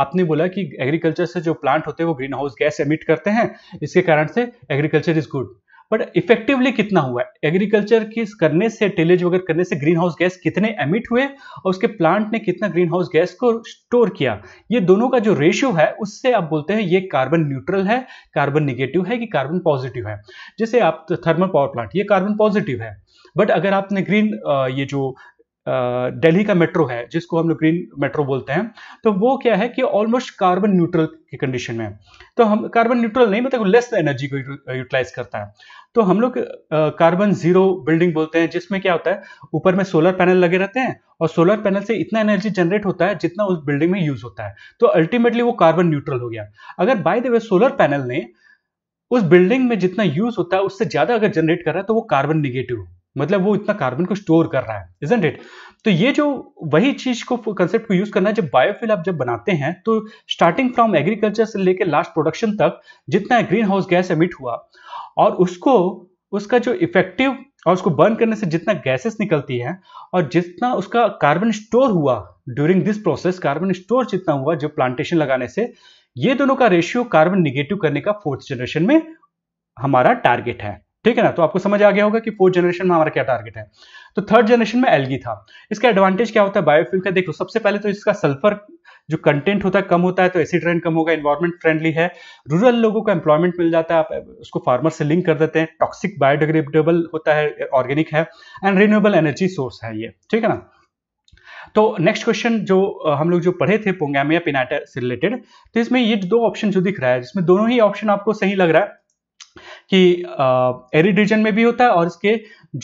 आपने बोला कि एग्रीकल्चर से जो प्लांट होते हैं वो ग्रीन हाउस गैस एमिट करते हैं इसके कारण से agriculture is good but effectively कितना हुआ है एग्रीकल्चर की करने से टेलेज वगैरह करने से ग्रीन हाउस गैस कितने एमिट हुए और उसके प्लांट ने कितना ग्रीन हाउस गैस को स्टोर किया ये दोनों का जो रेशियो है उससे आप बोलते हैं ये कार्बन न्यूट्रल है कार्बन निगेटिव है कि कार्बन पॉजिटिव है जैसे आप थर्मल पावर प्लांट ये कार्बन पॉजिटिव है बट अगर आपने ग्रीन ये जो दिल्ली का मेट्रो है जिसको हम लोग ग्रीन मेट्रो बोलते हैं तो वो क्या है कि ऑलमोस्ट कार्बन न्यूट्रल की कंडीशन में तो हम कार्बन न्यूट्रल नहीं मतलब लेस एनर्जी को यूटिलाइज करता है तो हम लोग कार्बन जीरो बिल्डिंग बोलते हैं जिसमें क्या होता है ऊपर में सोलर पैनल लगे रहते हैं और सोलर पैनल से इतना एनर्जी जनरेट होता है जितना उस बिल्डिंग में यूज होता है तो अल्टीमेटली वो कार्बन न्यूट्रल हो गया अगर by the way solar panel ने उस बिल्डिंग में जितना यूज होता है उससे ज्यादा अगर जनरेट कर रहा है तो वो कार्बन निगेटिव हो मतलब वो इतना कार्बन को स्टोर कर रहा है इजेंट इट तो ये जो वही चीज को कंसेप्ट को यूज करना है जब बायोफिल आप जब बनाते हैं तो स्टार्टिंग फ्रॉम एग्रीकल्चर से लेकर लास्ट प्रोडक्शन तक जितना ग्रीन हाउस गैस एमिट हुआ और उसको उसका जो इफेक्टिव और उसको बर्न करने से जितना गैसेस निकलती हैं और जितना उसका कार्बन स्टोर हुआ during this process carbon store जितना हुआ जो प्लांटेशन लगाने से ये दोनों का रेशियो कार्बन निगेटिव करने का फोर्थ जनरेशन में हमारा टारगेट है ठीक है ना तो आपको समझ आ गया होगा कि फोर्थ जनरेशन में हमारा क्या टारगेट है तो थर्ड जनरेशन में एलगी था इसका एडवांटेज क्या होता है बायोफ्यूल का देखो सबसे पहले तो इसका सल्फर जो कंटेंट होता है कम होता है तो एसिड रेन कम होगा इन्वायरमेंट फ्रेंडली है रूरल लोगों को एम्प्लॉयमेंट मिल जाता है आप उसको फार्मर से लिंक कर देते हैं टॉक्सिक बायोडिग्रेडेबल होता है ऑर्गेनिक है एंड रिन्यूएबल एनर्जी सोर्स है ये ठीक है ना तो नेक्स्ट क्वेश्चन जो हम लोग जो पढ़े थे पोंगामिया पिनाटा से रिलेटेड तो इसमें ये दो ऑप्शन जो दिख रहा है जिसमें दोनों ही ऑप्शन आपको सही लग रहा है कि एरिड रीजन में भी होता है और इसके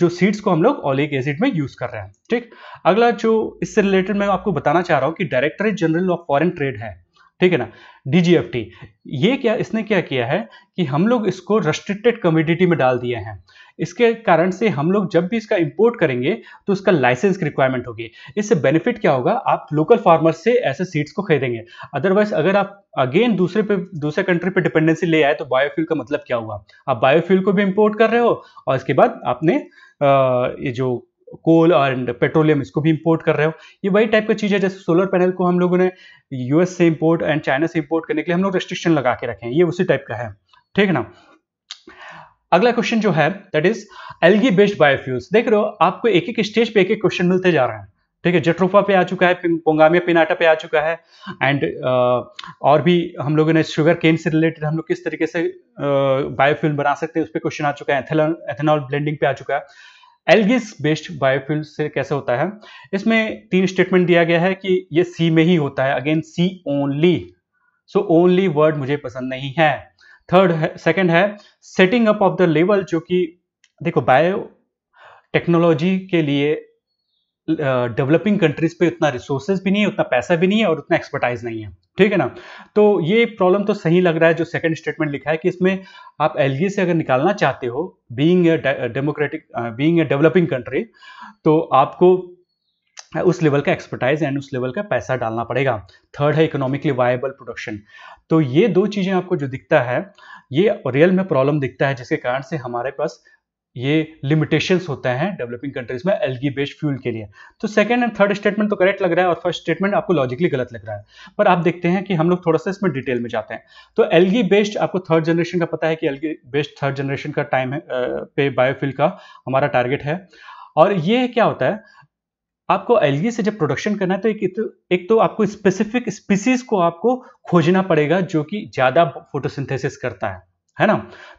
जो सीड्स को हम लोग ओलिक एसिड में यूज कर रहे हैं ठीक अगला जो इससे रिलेटेड मैं आपको बताना चाह रहा हूँ कि Directorate General of Foreign Trade है ठीक है ना डीजीएफटी ये क्या इसने क्या किया है कि हम लोग इसको रेस्ट्रिक्टेड कम्यूडिटी में डाल दिए हैं इसके कारण से हम लोग जब भी इसका इंपोर्ट करेंगे तो उसका लाइसेंस की रिक्वायरमेंट होगी इससे बेनिफिट क्या होगा आप लोकल फार्मर्स से ऐसे सीड्स को खरीदेंगे अदरवाइज अगर आप अगेन दूसरे पे दूसरे कंट्री पे डिपेंडेंसी ले आए तो बायोफ्यूल का मतलब क्या हुआ आप बायोफ्यूल को भी इंपोर्ट कर रहे हो और इसके बाद आपने ये जो कोल और पेट्रोलियम इसको भी इंपोर्ट कर रहे हो ये वही टाइप का चीज़ है जैसे सोलर पैनल को हम लोगों ने यूएस से इंपोर्ट एंड चाइना से इंपोर्ट करने के लिए हम लोग रेस्ट्रिक्शन लगा के रखे हैं ये उसी टाइप का है ठीक है ना अगला क्वेश्चन जो है that is algae based biofuels देख रहे हो आपको एक एक स्टेज पे एक एक क्वेश्चन मिलते जा रहे हैं ठीक है जेट्रोफा पे आ चुका है पोंगामिया पिनाटा पे आ चुका है एंड uh, और भी हम लोगों ने शुगर केन से रिलेटेड हम लोग किस तरीके से बायोफ्यूल uh, बना सकते हैं उस पर क्वेश्चन आ चुका है एथेनॉल ब्लेंडिंग पे आ चुका है एल्गिस बेस्ड बायोफ्यूल से कैसे होता है इसमें तीन स्टेटमेंट दिया गया है कि ये सी में ही होता है again C only so only word मुझे पसंद नहीं है थर्ड सेकंड है setting up of the level जो कि देखो बायो टेक्नोलॉजी के लिए डेवलपिंग uh, कंट्रीज पे उतना रिसोर्सेज भी नहीं है उतना पैसा भी नहीं है और उतना एक्सपर्टाइज नहीं है ठीक है ना तो ये प्रॉब्लम तो सही लग रहा है जो सेकंड स्टेटमेंट लिखा है कि इसमें आप एल से अगर निकालना चाहते हो being a democratic being a developing country तो आपको उस लेवल का एक्सपर्टाइज एंड उस लेवल का पैसा डालना पड़ेगा थर्ड है इकोनॉमिकली वायबल प्रोडक्शन तो ये दो चीज़ें आपको जो दिखता है ये रियल में प्रॉब्लम दिखता है जिसके कारण से हमारे पास ये लिमिटेशंस होते हैं डेवलपिंग कंट्रीज में एलगी बेस्ड फ्यूल के लिए तो सेकंड एंड थर्ड स्टेटमेंट तो करेक्ट लग रहा है और फर्स्ट स्टेटमेंट आपको लॉजिकली गलत लग रहा है पर आप देखते हैं कि हम लोग थोड़ा सा इसमें डिटेल में जाते हैं तो एलगी बेस्ड आपको थर्ड जनरेशन का पता है कि एलगी बेस्ड थर्ड जनरेशन का टाइम है पे बायोफिल का हमारा टारगेट है और ये क्या होता है आपको एलगी से जब प्रोडक्शन करना है तो एक तो, एक तो आपको स्पेसिफिक स्पीसीज को आपको खोजना पड़ेगा जो कि ज़्यादा फोटोसिंथेसिस करता है है ना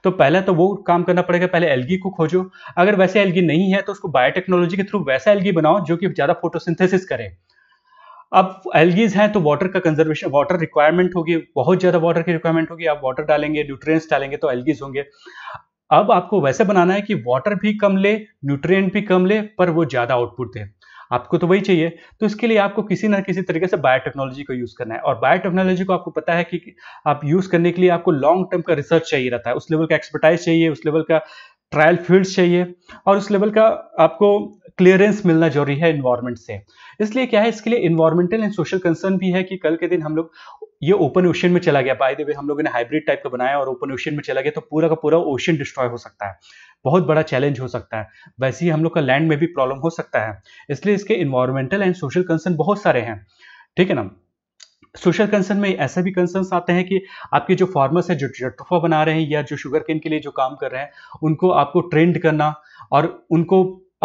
तो पहले तो वो काम करना पड़ेगा पहले एलगी को खोजो अगर वैसे एलगी नहीं है तो उसको बायोटेक्नोलॉजी के थ्रू वैसा एलगी बनाओ जो कि ज़्यादा फोटोसिंथेसिस करे अब एलगीज हैं तो वाटर का कंजर्वेशन वाटर रिक्वायरमेंट होगी बहुत ज़्यादा वाटर की रिक्वायरमेंट होगी आप वाटर डालेंगे न्यूट्रिएंट्स डालेंगे तो एलगीज होंगे अब आपको वैसे बनाना है कि वाटर भी कम ले न्यूट्रिएंट भी कम ले पर वो ज़्यादा आउटपुट दे आपको तो वही चाहिए तो इसके लिए आपको किसी ना किसी तरीके से बायोटेक्नोलॉजी को यूज़ करना है और बायोटेक्नोलॉजी को आपको पता है कि आप यूज़ करने के लिए आपको लॉन्ग टर्म का रिसर्च चाहिए रहता है उस लेवल का एक्सपर्टाइज चाहिए उस लेवल का ट्रायल फील्ड चाहिए और उस लेवल का आपको क्लियरेंस मिलना जरूरी है इन्वायरमेंट से इसलिए क्या है इसके लिए इन्वायरमेंटल एंड सोशल कंसर्न भी है कि कल के दिन हम लोग ये ओपन ओशन में चला गया बाय द वे हम लोगों ने हाइब्रिड टाइप का बनाया और ओपन ओशन में चला गया तो पूरा का पूरा ओशन डिस्ट्रॉय हो सकता है बहुत बड़ा चैलेंज हो सकता है वैसे ही हम लोग का लैंड में भी प्रॉब्लम हो सकता है इसलिए इसके इन्वायरमेंटल एंड सोशल कंसर्न बहुत सारे हैं ठीक है ना सोशल कंसर्न में ऐसे भी कंसर्न आते हैं कि आपके जो फार्मर्स हैं जो जट्टोफा बना रहे हैं या जो शुगर केन के लिए जो काम कर रहे हैं उनको आपको ट्रेंड करना और उनको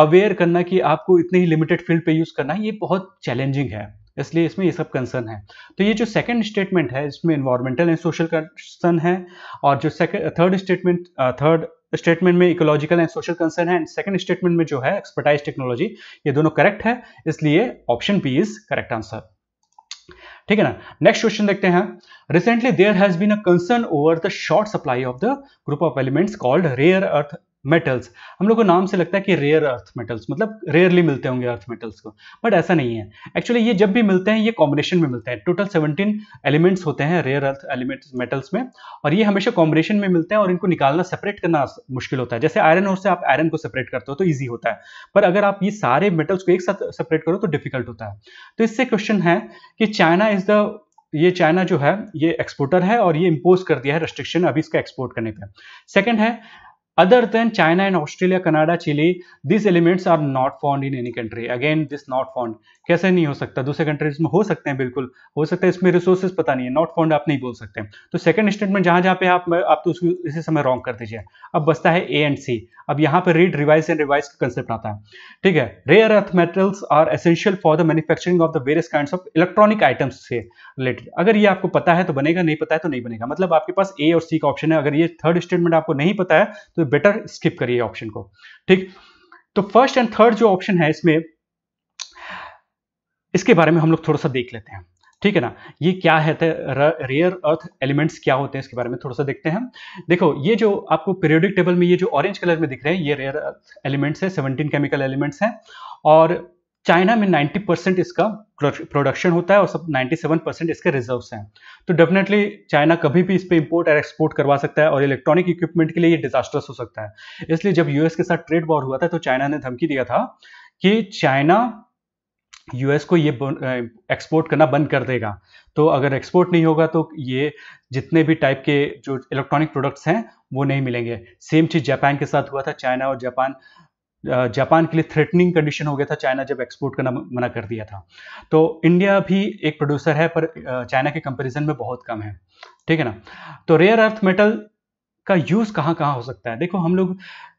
अवेयर करना कि आपको इतने ही लिमिटेड फील्ड पे यूज़ करना ये बहुत चैलेंजिंग है इसलिए इसमें ये सब कंसर्न है तो ये जो सेकंड स्टेटमेंट है इसमें इन्वायरमेंटल एंड सोशल कंसर्न है और जो थर्ड स्टेटमेंट थर्ड स्टेटमेंट में इकोलॉजिकल एंड सोशल कंसर्न है एंड सेकंड स्टेटमेंट में जो है एक्सपर्टाइज टेक्नोलॉजी ये दोनों करेक्ट है इसलिए option B is correct answer ठीक है ना नेक्स्ट क्वेश्चन देखते हैं recently there has been a concern over the short supply of the group of elements called rare earth metals हम लोग को नाम से लगता है कि रेयर अर्थ मेटल्स मतलब रेयरली मिलते होंगे अर्थ मेटल्स को बट ऐसा नहीं है एक्चुअली ये जब भी मिलते हैं ये कॉम्बिनेशन में मिलते हैं टोटल 17 एलिमेंट्स होते हैं रेयर अर्थ एलिमेंट्स मेटल्स में और ये हमेशा कॉम्बिनेशन में मिलते हैं और इनको निकालना सेपरेट करना मुश्किल होता है जैसे आयरन और से आप आयरन को सेपरेट करते हो तो ईजी होता है पर अगर आप ये सारे मेटल्स को एक साथ सेपरेट करो तो डिफिकल्ट होता है तो इससे क्वेश्चन है कि चाइना इज द ये चाइना जो है ये एक्सपोर्टर है और ये इम्पोज कर दिया है रेस्ट्रिक्शन अभी इसका एक्सपोर्ट करने पर सेकंड है Other than China and Australia, Canada, Chile, these elements are not found in any country. Again, this not found. कैसे नहीं हो सकता दूसरे कंट्रीज में हो सकते हैं बिल्कुल हो सकता है इसमें रिसोर्सेज पता नहीं है नॉट फाउंड आप नहीं बोल सकते तो सेकंड स्टेटमेंट जहां जहां पे आप आप तो इसी समय रॉन्ग कर दीजिए अब बसता है ए एंड सी अब यहां पे रीड रिवाइज एंड रिवाइज का कंसेप्ट आता है ठीक है rare earth metals are essential for the manufacturing of the various kind of electronic items से रिलेटेड अगर ये आपको पता है तो बनेगा नहीं पता है तो नहीं बनेगा मतलब आपके पास ए और सी का ऑप्शन है अगर ये थर्ड स्टेटमेंट आपको नहीं पता है तो बेटर स्किप करिए ऑप्शन को ठीक तो फर्स्ट एंड थर्ड जो ऑप्शन है इसमें इसके बारे में हम लोग थोड़ा सा देख लेते हैं ठीक है ना ये क्या है रेयर अर्थ एलिमेंट्स क्या होते हैं इसके बारे में थोड़ा सा देखते हैं देखो ये जो आपको पीरियोडिक टेबल में ये जो ऑरेंज कलर में दिख रहे हैं ये रेयर अर्थ एलिमेंट्स है सेवनटीन केमिकल एलिमेंट्स हैं और चाइना में 90 परसेंट इसका प्रोडक्शन होता है और सब 97 परसेंट इसके रिजर्व्स हैं तो डेफिनेटली चाइना कभी भी इस पर इंपोर्ट और एक्सपोर्ट करवा सकता है और इलेक्ट्रॉनिक इक्विपमेंट के लिए ये डिजास्टर्स हो सकता है इसलिए जब यूएस के साथ ट्रेड वॉर हुआ था तो चाइना ने धमकी दिया था कि चाइना यूएस को ये एक्सपोर्ट करना बंद कर देगा तो अगर एक्सपोर्ट नहीं होगा तो ये जितने भी टाइप के जो इलेक्ट्रॉनिक प्रोडक्ट्स हैं वो नहीं मिलेंगे सेम चीज़ जापान के साथ हुआ था चाइना और जापान जापान के लिए थ्रेटनिंग कंडीशन हो गया था चाइना जब एक्सपोर्ट करना मना कर दिया था तो इंडिया भी एक प्रोड्यूसर है पर चाइना के कंपैरिजन में बहुत कम है ठीक है ना तो रेयर अर्थ मेटल का यूज़ कहाँ कहाँ हो सकता है देखो हम लोग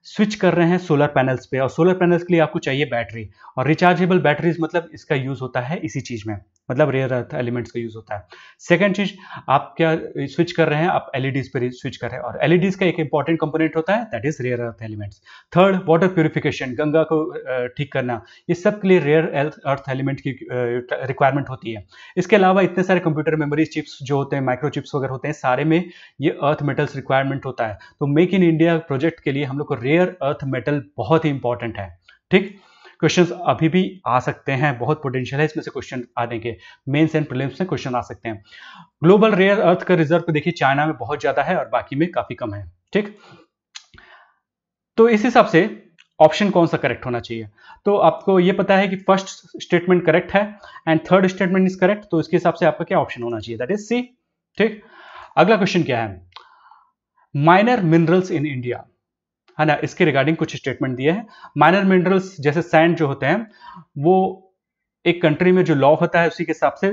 स्विच कर रहे हैं सोलर पैनल्स पे और सोलर पैनल्स के लिए आपको चाहिए बैटरी और रिचार्जेबल बैटरीज मतलब इसका यूज़ होता है इसी चीज़ में मतलब रेयर अर्थ एलिमेंट्स का यूज़ होता है सेकेंड चीज़ आप क्या स्विच कर रहे हैं आप एलईडीज पर स्विच कर रहे हैं और एलईडीज e का एक इंपॉर्टेंट कंपोनेंट होता है that is rare earth elements third water purification Ganga को ठीक करना ये सब के लिए रेयर अर्थ एलिमेंट की रिक्वायरमेंट होती है इसके अलावा इतने सारे कंप्यूटर मेमोरी चिप्स जो होते हैं माइक्रो चिप्स वगैरह होते हैं सारे में ये अर्थ मेटल्स रिक्वायरमेंट होता है तो मेक इन इंडिया प्रोजेक्ट के लिए हम लोग को रेयर अर्थ मेटल बहुत ही इंपॉर्टेंट है ठीक क्वेश्चन अभी भी आ सकते हैं बहुत पोटेंशियल है इसमें से क्वेश्चन आने के मेन्स एंड प्रिलिम्स में क्वेश्चन आ सकते हैं ग्लोबल रेयर अर्थ का रिजर्व तो देखिए चाइना में बहुत ज्यादा है और बाकी में काफी कम है ठीक तो इस हिसाब से ऑप्शन कौन सा करेक्ट होना चाहिए तो आपको यह पता है कि फर्स्ट स्टेटमेंट करेक्ट है and third statement is correct तो इसके हिसाब से आपका क्या ऑप्शन होना चाहिए दैट इज सी ठीक अगला क्वेश्चन क्या है माइनर मिनरल्स इन इंडिया है हाँ ना इसके रिगार्डिंग कुछ स्टेटमेंट दिए हैं माइनर मिनरल्स जैसे सैंड जो होते हैं वो एक कंट्री में जो लॉ होता है उसी के हिसाब से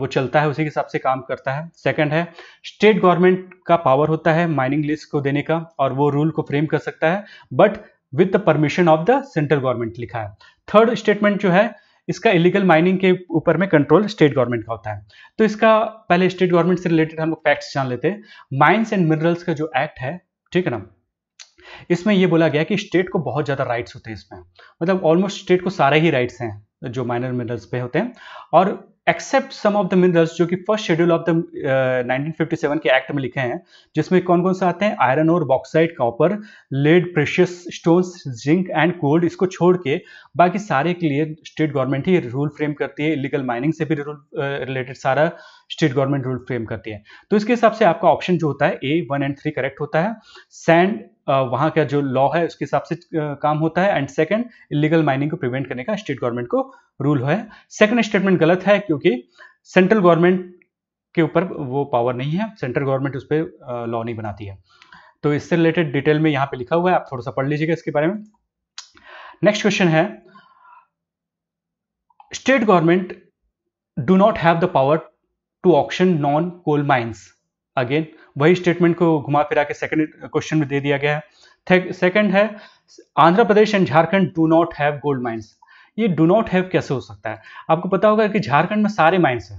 वो चलता है उसी के हिसाब से काम करता है सेकंड है स्टेट गवर्नमेंट का पावर होता है माइनिंग लिस्ट को देने का और वो रूल को फ्रेम कर सकता है but with the permission of the central government लिखा है थर्ड स्टेटमेंट जो है इसका इलीगल माइनिंग के ऊपर में कंट्रोल स्टेट गवर्नमेंट का होता है तो इसका पहले स्टेट गवर्नमेंट से रिलेटेड हम लोग फैक्ट्स जान लेते हैं माइन्स एंड मिनरल्स का जो एक्ट है ठीक है ना इसमें यह बोला गया कि स्टेट को बहुत ज़्यादा राइट्स होते हैं इसमें मतलब ऑलमोस्ट स्टेट को सारे ही राइट्स हैं जो माइनर मिनरल्स पे होते हैं और except some of the minerals जो कि फर्स्ट शेड्यूल ऑफ द 1957 के एक्ट में लिखे हैं जिसमें कौन कौन से आते हैं आयरन और bauxite copper lead precious stones zinc and gold इसको छोड़ के बाकी सारे के लिए स्टेट गवर्नमेंट ही रूल फ्रेम करती है इलीगल माइनिंग से भी रिलेटेड uh, सारा स्टेट गवर्नमेंट रूल फ्रेम करती है तो इसके हिसाब से आपका ऑप्शन जो होता है A one and three correct होता है सैंड वहां का जो लॉ है उसके हिसाब से काम होता है एंड सेकंड इलीगल माइनिंग को प्रिवेंट करने का स्टेट गवर्नमेंट को रूल है सेकंड स्टेटमेंट गलत है क्योंकि सेंट्रल गवर्नमेंट के ऊपर वो पावर नहीं है सेंट्रल गवर्नमेंट उस पर लॉ नहीं बनाती है तो इससे रिलेटेड डिटेल में यहाँ पे लिखा हुआ है आप थोड़ा सा पढ़ लीजिएगा इसके बारे में नेक्स्ट क्वेश्चन है state government do not have the power to auction non coal mines again वही स्टेटमेंट को घुमा फिरा के सेकंड क्वेश्चन में दे दिया गया है सेकंड है Andhra Pradesh and Jharkhand do not have gold mines ये डू नॉट हैव कैसे हो सकता है आपको पता होगा कि झारखंड में सारे माइंस हैं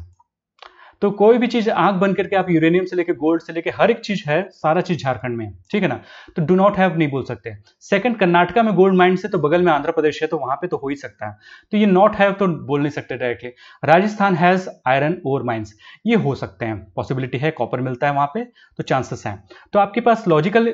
तो कोई भी चीज आग बन करके आप यूरेनियम से लेकर गोल्ड से लेकर हर एक चीज है सारा चीज झारखंड में ठीक है ना तो डू नॉट हैव नहीं बोल सकते सेकंड कर्नाटका में गोल्ड माइंड से तो बगल में आंध्र प्रदेश है तो वहां पे तो हो ही सकता है तो ये नॉट हैव तो बोल नहीं सकते directly Rajasthan has iron ore mines ये हो सकते हैं पॉसिबिलिटी है कॉपर मिलता है वहां पे तो चांसेस है तो आपके पास लॉजिकल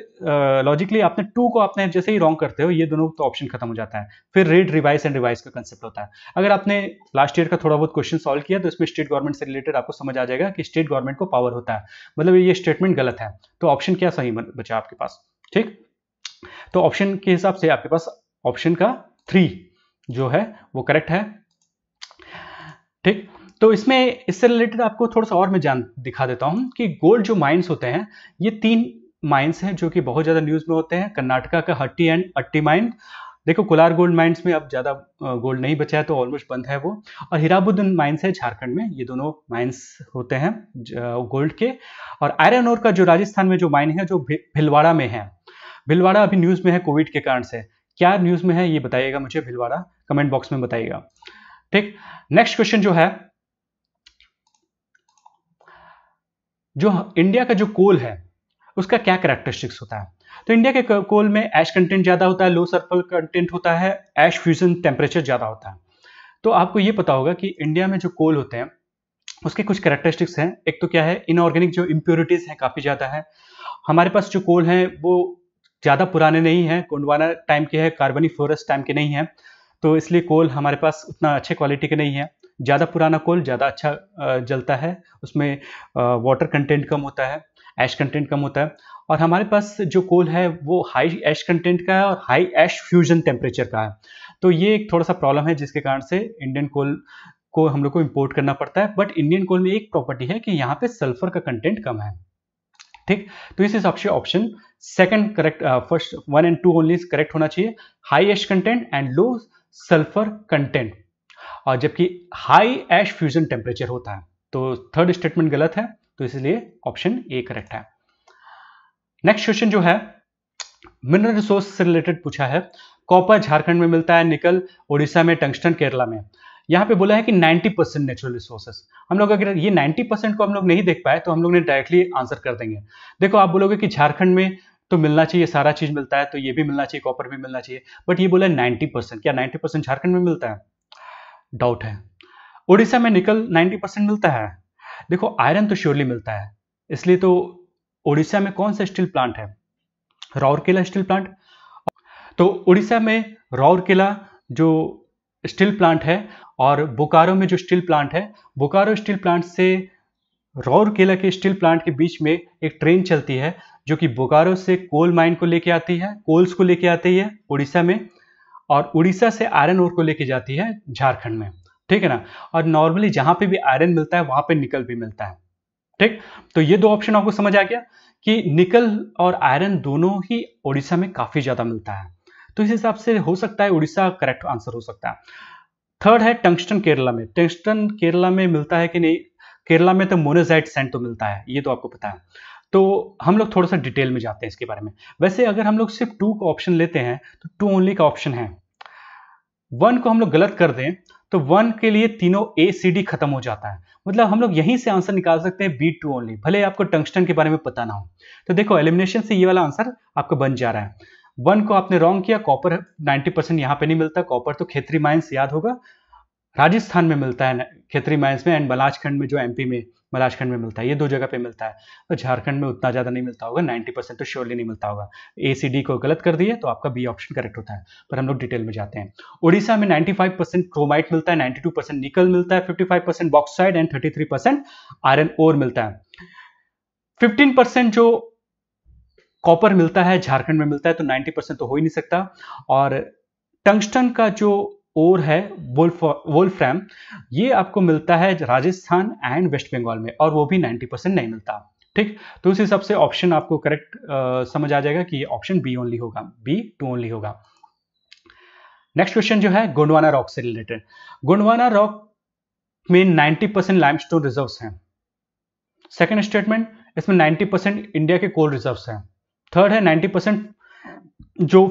लॉजिकली आपने टू को आपने जैसे ही रॉन्ग करते हो ये दोनों तो ऑप्शन खत्म हो जाता है फिर रेड रिवाइज एंड रिवाइज का कंसेप्ट होता है अगर आपने लास्ट ईयर का थोड़ा बहुत क्वेश्चन सॉल्व किया तो इसमें स्टेट गवर्नमेंट से रिलेटेड आपको समझ समझ आ जाएगा कि स्टेट गवर्नमेंट को पावर होता है मतलब ये स्टेटमेंट गलत है तो ऑप्शन क्या सही बचा आपके पास ठीक तो ऑप्शन के हिसाब से आपके पास ऑप्शन का थ्री जो है वो करेक्ट है ठीक तो इसमें इससे रिलेटेड आपको थोड़ा सा और मैं जान दिखा देता हूं कि गोल्ड जो माइंस होते हैं ये तीन माइंस हैं जो कि बहुत ज़्यादा न्यूज़ में होते हैं कर्नाटका का हट्टी एंड अट्टी माइंड देखो कोलार गोल्ड माइंस में अब ज़्यादा गोल्ड नहीं बचा है तो ऑलमोस्ट बंद है वो और हीराबुद्दीन माइंस है झारखंड में ये दोनों माइंस होते हैं गोल्ड के और आयरन और का जो राजस्थान में जो माइन है जो भिलवाड़ा में है भिलवाड़ा अभी न्यूज़ में है कोविड के कारण से क्या न्यूज़ में है ये बताइएगा मुझे भिलवाड़ा कमेंट बॉक्स में बताइएगा ठीक नेक्स्ट क्वेश्चन जो है जो इंडिया का जो कोल है उसका क्या करेक्टरिस्टिक्स होता है तो इंडिया के कोल में एश कंटेंट ज़्यादा होता है लो सर्फल कंटेंट होता है एश फ्यूजन टेम्परेचर ज़्यादा होता है तो आपको ये पता होगा कि इंडिया में जो कोल होते हैं उसके कुछ करेक्टरिस्टिक्स हैं एक तो क्या है इनऑर्गेनिक जो इम्प्योरिटीज़ हैं काफ़ी ज़्यादा है हमारे पास जो कोल है वो ज़्यादा पुराने नहीं है कोंडवाना टाइम के हैं कार्बनी फॉरेस्ट टाइम के नहीं है तो इसलिए कोल हमारे पास उतना अच्छे क्वालिटी के नहीं है ज़्यादा पुराना कोल ज़्यादा अच्छा जलता है उसमें वाटर कंटेंट कम होता है ऐश कंटेंट कम होता है और हमारे पास जो कोल है वो हाई एश कंटेंट का है और हाई एश फ्यूजन टेम्परेचर का है तो ये एक थोड़ा सा प्रॉब्लम है जिसके कारण से इंडियन कोल को हम लोग को इम्पोर्ट करना पड़ता है बट इंडियन कोल में एक प्रॉपर्टी है कि यहाँ पे सल्फर का कंटेंट कम है ठीक तो इस हिसाब से option second correct first one and two only correct होना चाहिए high ash content and low sulphur content और जबकि हाई एश फ्यूजन टेम्परेचर होता है तो थर्ड स्टेटमेंट गलत है तो इसलिए ऑप्शन ए करेक्ट है नेक्स्ट क्वेश्चन जो है मिनरल रिसोर्स से रिलेटेड पूछा है कॉपर झारखंड में मिलता है निकल ओडिशा में टंगस्टन केरला में यहाँ पे बोला है कि 90 परसेंट नेचुरल रिसोर्सेस हम लोग अगर ये 90 परसेंट को हम लोग नहीं देख पाए तो हम लोग ने डायरेक्टली आंसर कर देंगे देखो आप बोलोगे कि झारखंड में तो मिलना चाहिए सारा चीज मिलता है तो ये भी मिलना चाहिए कॉपर भी मिलना चाहिए बट ये बोला नाइन्टी परसेंट क्या नाइन्टी परसेंट झारखंड में मिलता है डाउट है ओडिशा में निकल नाइन्टी परसेंट मिलता है देखो आयरन तो श्योरली मिलता है इसलिए तो उड़ीसा में कौन सा स्टील प्लांट है राउरकेला स्टील प्लांट तो उड़ीसा में राउरकेला जो स्टील प्लांट है और बोकारो में जो स्टील प्लांट है बोकारो स्टील प्लांट से राउरकेला के स्टील प्लांट के बीच में एक ट्रेन चलती है जो कि बोकारो से कोल माइन को लेके आती है कोल्स को लेके आती है उड़ीसा में और उड़ीसा से आयरन ओर को लेके जाती है झारखंड में ठीक है ना और नॉर्मली जहाँ पे भी आयरन मिलता है वहाँ पे निकल भी मिलता है ठीक तो ये दो ऑप्शन आपको समझ आ गया कि निकल और आयरन दोनों ही ओडिशा में काफी ज्यादा मिलता है तो इस हिसाब से हो सकता है उड़ीसा करेक्ट आंसर हो सकता है थर्ड है टंगस्टन केरला में टंगस्टन केरला में मिलता है कि नहीं केरला में तो मोनोजाइट सेंट तो मिलता है ये तो आपको पता है तो हम लोग थोड़ा सा डिटेल में जाते हैं इसके बारे में वैसे अगर हम लोग सिर्फ टू का ऑप्शन लेते हैं तो टू ओनली का ऑप्शन है वन को हम लोग गलत कर दें तो वन के लिए तीनों ए सी डी खत्म हो जाता है मतलब हम लोग यहीं से आंसर निकाल सकते हैं बी टू ओनली भले आपको टंगस्टन के बारे में पता ना हो तो देखो एलिमिनेशन से ये वाला आंसर आपको बन जा रहा है वन को आपने रॉन्ग किया कॉपर 90 परसेंट यहाँ पे नहीं मिलता कॉपर तो खेतरी माइंस याद होगा राजस्थान में मिलता है खेतरी माइंस में एंड बलाचखंड में जो एमपी में मलाजखंड में मिलता है ये दो जगह पे मिलता है तो झारखंड में उतना ज़्यादा नहीं मिलता होगा 90 परसेंट तो श्योरली नहीं मिलता होगा ए सी डी को गलत कर दिए तो आपका बी ऑप्शन करेक्ट होता है पर हम लोग डिटेल में जाते हैं ओडिशा में 95 परसेंट क्रोमाइट मिलता है 92 परसेंट निकल मिलता है 55 percent bauxite and 33 percent iron ore मिलता है 15 परसेंट जो कॉपर मिलता है झारखंड में मिलता है तो 90 परसेंट तो हो ही नहीं सकता और टंगस्टन का जो और है वोल्फ वोल्फ्रैम ये आपको मिलता है राजस्थान एंड वेस्ट बंगाल में और वो भी 90 परसेंट नहीं मिलता ठीक तो उस हिसाब से ऑप्शन आपको करेक्ट समझ आ जाएगा कि ये ऑप्शन बी ओनली होगा बी टू ओनली होगा नेक्स्ट क्वेश्चन जो है गोंडवाना रॉक से रिलेटेड गोंडवाना रॉक में 90 परसेंट लाइम स्टोन रिजर्व है सेकेंड स्टेटमेंट इसमें 90 परसेंट इंडिया के कोल रिजर्व है थर्ड है 90 परसेंट जो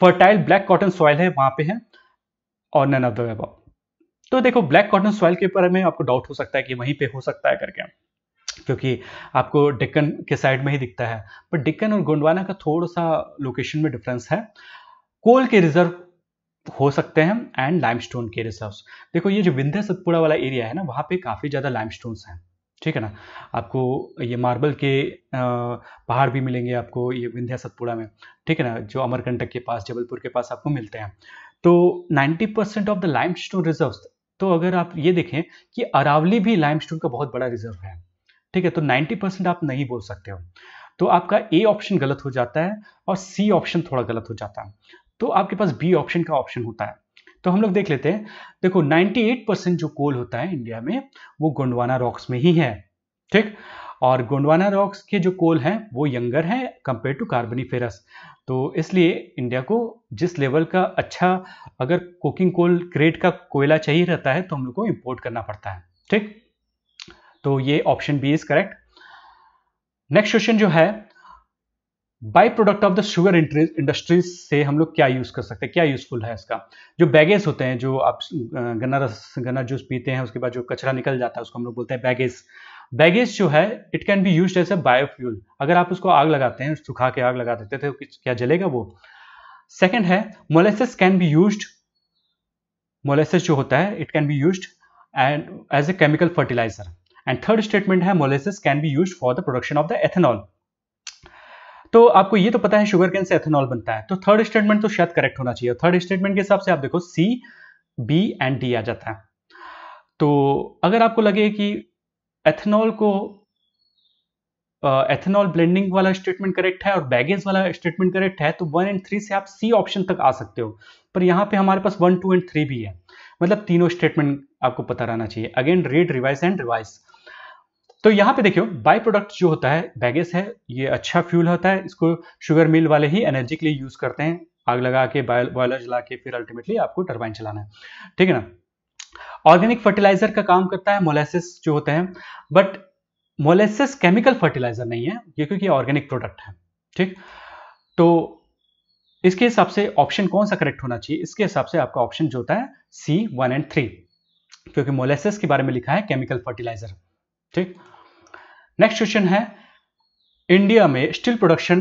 फर्टाइल ब्लैक कॉटन सॉइल है वहां पे है और नन ऑफ द वेब तो देखो ब्लैक कॉटन सॉइल के ऊपर में आपको डाउट हो सकता है कि वहीं पे हो सकता है करके क्योंकि आपको डिक्कन के साइड में ही दिखता है पर डिक्कन और गोंडवाना का थोड़ा सा लोकेशन में डिफरेंस है कोल के रिजर्व हो सकते हैं एंड लाइमस्टोन के रिजर्व देखो ये जो विंध्य सतपुड़ा वाला एरिया है ना वहाँ पे काफ़ी ज़्यादा लाइम हैं ठीक है ना आपको ये मार्बल के पहाड़ भी मिलेंगे आपको ये विंध्या सतपुड़ा में ठीक है ना जो अमरकंटक के पास जबलपुर के पास आपको मिलते हैं तो 90 percent of the limestone reserve तो अगर आप ये देखें कि अरावली भी लाइमस्टोन का बहुत बड़ा रिजर्व है ठीक है तो 90 परसेंट आप नहीं बोल सकते हो तो आपका ए ऑप्शन गलत हो जाता है और सी ऑप्शन थोड़ा गलत हो जाता है तो आपके पास बी ऑप्शन का ऑप्शन होता है तो हम लोग देख लेते हैं देखो 98 परसेंट जो कोल होता है इंडिया में वो गोंडवाना रॉक्स में ही है ठीक और गोंडवाना रॉक्स के जो कोल हैं वो यंगर हैं कंपेयर टू कार्बनी फेरस तो इसलिए इंडिया को जिस लेवल का अच्छा अगर कोकिंग कोल ग्रेड का कोयला चाहिए रहता है तो हम लोग को इम्पोर्ट करना पड़ता है ठीक तो ये option B is correct next question जो है byproduct of the sugar industries से हम लोग क्या यूज कर सकते हैं क्या यूजफुल है इसका जो बैगेज होते हैं जो आप गन्ना रस गन्ना जूस पीते हैं उसके बाद जो कचरा निकल जाता है उसको हम लोग बोलते हैं बैगेज बैगेज जो है it can be use as a biofuel अगर आप उसको आग लगाते हैं सुखा के आग लगा देते थे तो क्या जलेगा वो सेकेंड है molasses can be use molasses जो होता है it can be use and as a chemical fertiliser and third statement है molasses can be use for the production of the ethanol तो आपको ये तो पता है शुगर कैन से एथेनॉल बनता है तो थर्ड स्टेटमेंट तो शायद करेक्ट होना चाहिए थर्ड स्टेटमेंट के हिसाब से आप देखो सी बी एंड डी आ जाता है तो अगर आपको लगे कि एथेनॉल को एथेनॉल ब्लेंडिंग वाला स्टेटमेंट करेक्ट है और बैगेज वाला स्टेटमेंट करेक्ट है तो वन एंड थ्री से आप सी ऑप्शन तक आ सकते हो पर यहाँ पे हमारे पास वन टू एंड थ्री भी है मतलब तीनों स्टेटमेंट आपको पता रहना चाहिए again read revise and revise तो यहाँ पे देखियो बाय प्रोडक्ट जो होता है बैगेज है ये अच्छा फ्यूल होता है इसको शुगर मिल वाले ही एनर्जी के लिए यूज करते हैं आग लगा के बॉयलर जला के फिर अल्टीमेटली आपको टर्बाइन चलाना है ठीक है ना ऑर्गेनिक फर्टिलाइजर का काम करता है मोलेसिस जो होते हैं बट मोलेसिस केमिकल फर्टिलाइजर नहीं है ये क्योंकि ऑर्गेनिक प्रोडक्ट है ठीक तो इसके हिसाब से ऑप्शन कौन सा करेक्ट होना चाहिए इसके हिसाब से आपका ऑप्शन जो होता है सी वन एंड थ्री क्योंकि मोलेसिस के बारे में लिखा है केमिकल फर्टिलाइजर ठीक नेक्स्ट क्वेश्चन है इंडिया में स्टील प्रोडक्शन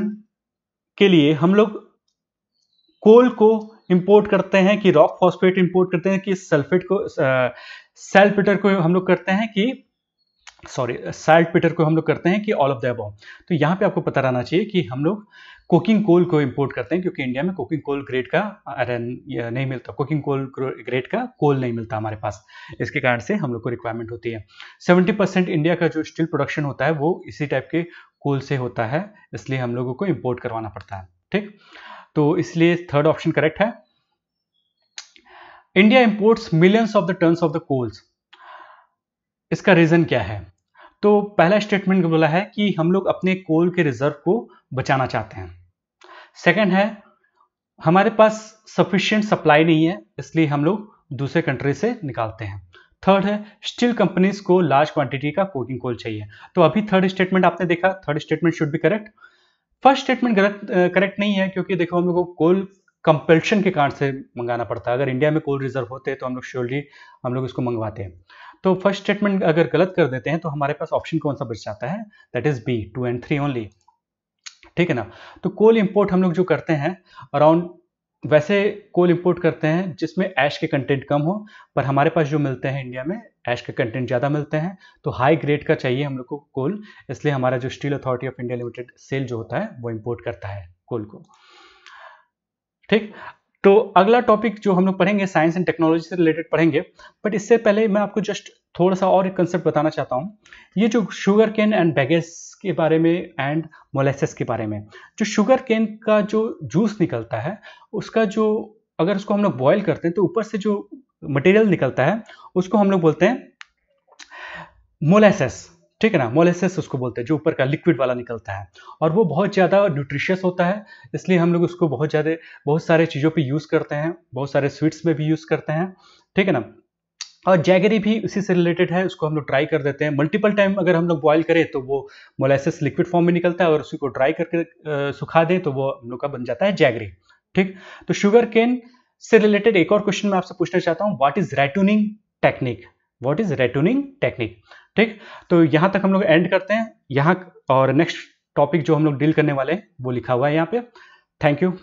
के लिए हम लोग कोल को इंपोर्ट करते हैं कि रॉक फॉस्फेट इंपोर्ट करते हैं कि सल्फेट को पिटर uh, को हम लोग करते हैं कि सॉरी साल्ट पिटर को हम लोग करते हैं कि ऑल ऑफ द अबाउ तो यहाँ पे आपको पता रहना चाहिए कि हम लोग कुकिंग कोल को इंपोर्ट करते हैं क्योंकि इंडिया में कुकिंग कोल ग्रेड का uh, नहीं मिलता कुकिंग कोल ग्रेड का कोल नहीं मिलता हमारे पास इसके कारण से हम लोग को रिक्वायरमेंट होती है 70 परसेंट इंडिया का जो स्टील प्रोडक्शन होता है वो इसी टाइप के कोल से होता है इसलिए हम लोगों को इम्पोर्ट करवाना पड़ता है ठीक तो इसलिए थर्ड ऑप्शन करेक्ट है India imports millions of the tonnes of the coals इसका रीजन क्या है तो पहला स्टेटमेंट बोला है कि हम लोग अपने कोल के रिजर्व को बचाना चाहते हैं सेकंड है हमारे पास सफिशियंट सप्लाई नहीं है इसलिए हम लोग दूसरे कंट्री से निकालते हैं थर्ड है स्टील कंपनीज को लार्ज क्वांटिटी का कोकिंग कोल चाहिए तो अभी थर्ड स्टेटमेंट आपने देखा third statement should be correct first statement गलत करेक्ट नहीं है क्योंकि देखो हम लोग को कोल कंपल्शन के कारण से मंगाना पड़ता है अगर इंडिया में कोल रिजर्व होते हैं तो हम लोग श्योरली हम लोग इसको मंगवाते हैं तो फर्स्ट स्टेटमेंट अगर गलत कर देते हैं तो हमारे पास ऑप्शन कौन सा बच जाता है that is B two and three only ठीक है ना तो कोल इंपोर्ट हम लोग जो करते हैं अराउंड वैसे कोल इंपोर्ट करते हैं जिसमें ऐश के कंटेंट कम हो पर हमारे पास जो मिलते हैं इंडिया में ऐश के कंटेंट ज़्यादा मिलते हैं तो हाई ग्रेड का चाहिए हम लोग को कोल इसलिए हमारा जो Steel Authority of India Limited SAIL जो होता है वो इम्पोर्ट करता है कोल को ठीक तो अगला टॉपिक जो हम लोग पढ़ेंगे साइंस एंड टेक्नोलॉजी से रिलेटेड पढ़ेंगे बट इससे पहले मैं आपको जस्ट थोड़ा सा और एक कंसेप्ट बताना चाहता हूँ ये जो शुगर केन एंड बैगेस के बारे में एंड मोलेसिस के बारे में जो शुगर केन का जो जूस निकलता है उसका जो अगर उसको हम लोग बॉयल करते हैं तो ऊपर से जो मटेरियल निकलता है उसको हम लोग बोलते हैं मोलेसेस ठीक है ना मोलेसेस उसको बोलते हैं जो ऊपर का लिक्विड वाला निकलता है और वो बहुत ज़्यादा न्यूट्रिशियस होता है इसलिए हम लोग उसको बहुत ज़्यादा बहुत सारे चीज़ों पे यूज़ करते हैं बहुत सारे स्वीट्स में भी यूज़ करते हैं ठीक है ना और जैगरी भी उसी से रिलेटेड है उसको हम लोग ट्राई कर देते हैं मल्टीपल टाइम अगर हम लोग बॉयल करें तो वो मोलेसेस लिक्विड फॉर्म में निकलता है और उसी को ड्राई करके सुखा दें तो वो हम लोग का बन जाता है जैगरी ठीक तो शुगर केन से रिलेटेड एक और क्वेश्चन मैं आपसे पूछना चाहता हूँ what is ratooning technique what is ratooning technique ठीक तो यहां तक हम लोग एंड करते हैं यहां और नेक्स्ट टॉपिक जो हम लोग डील करने वाले हैं वो लिखा हुआ है यहाँ पे थैंक यू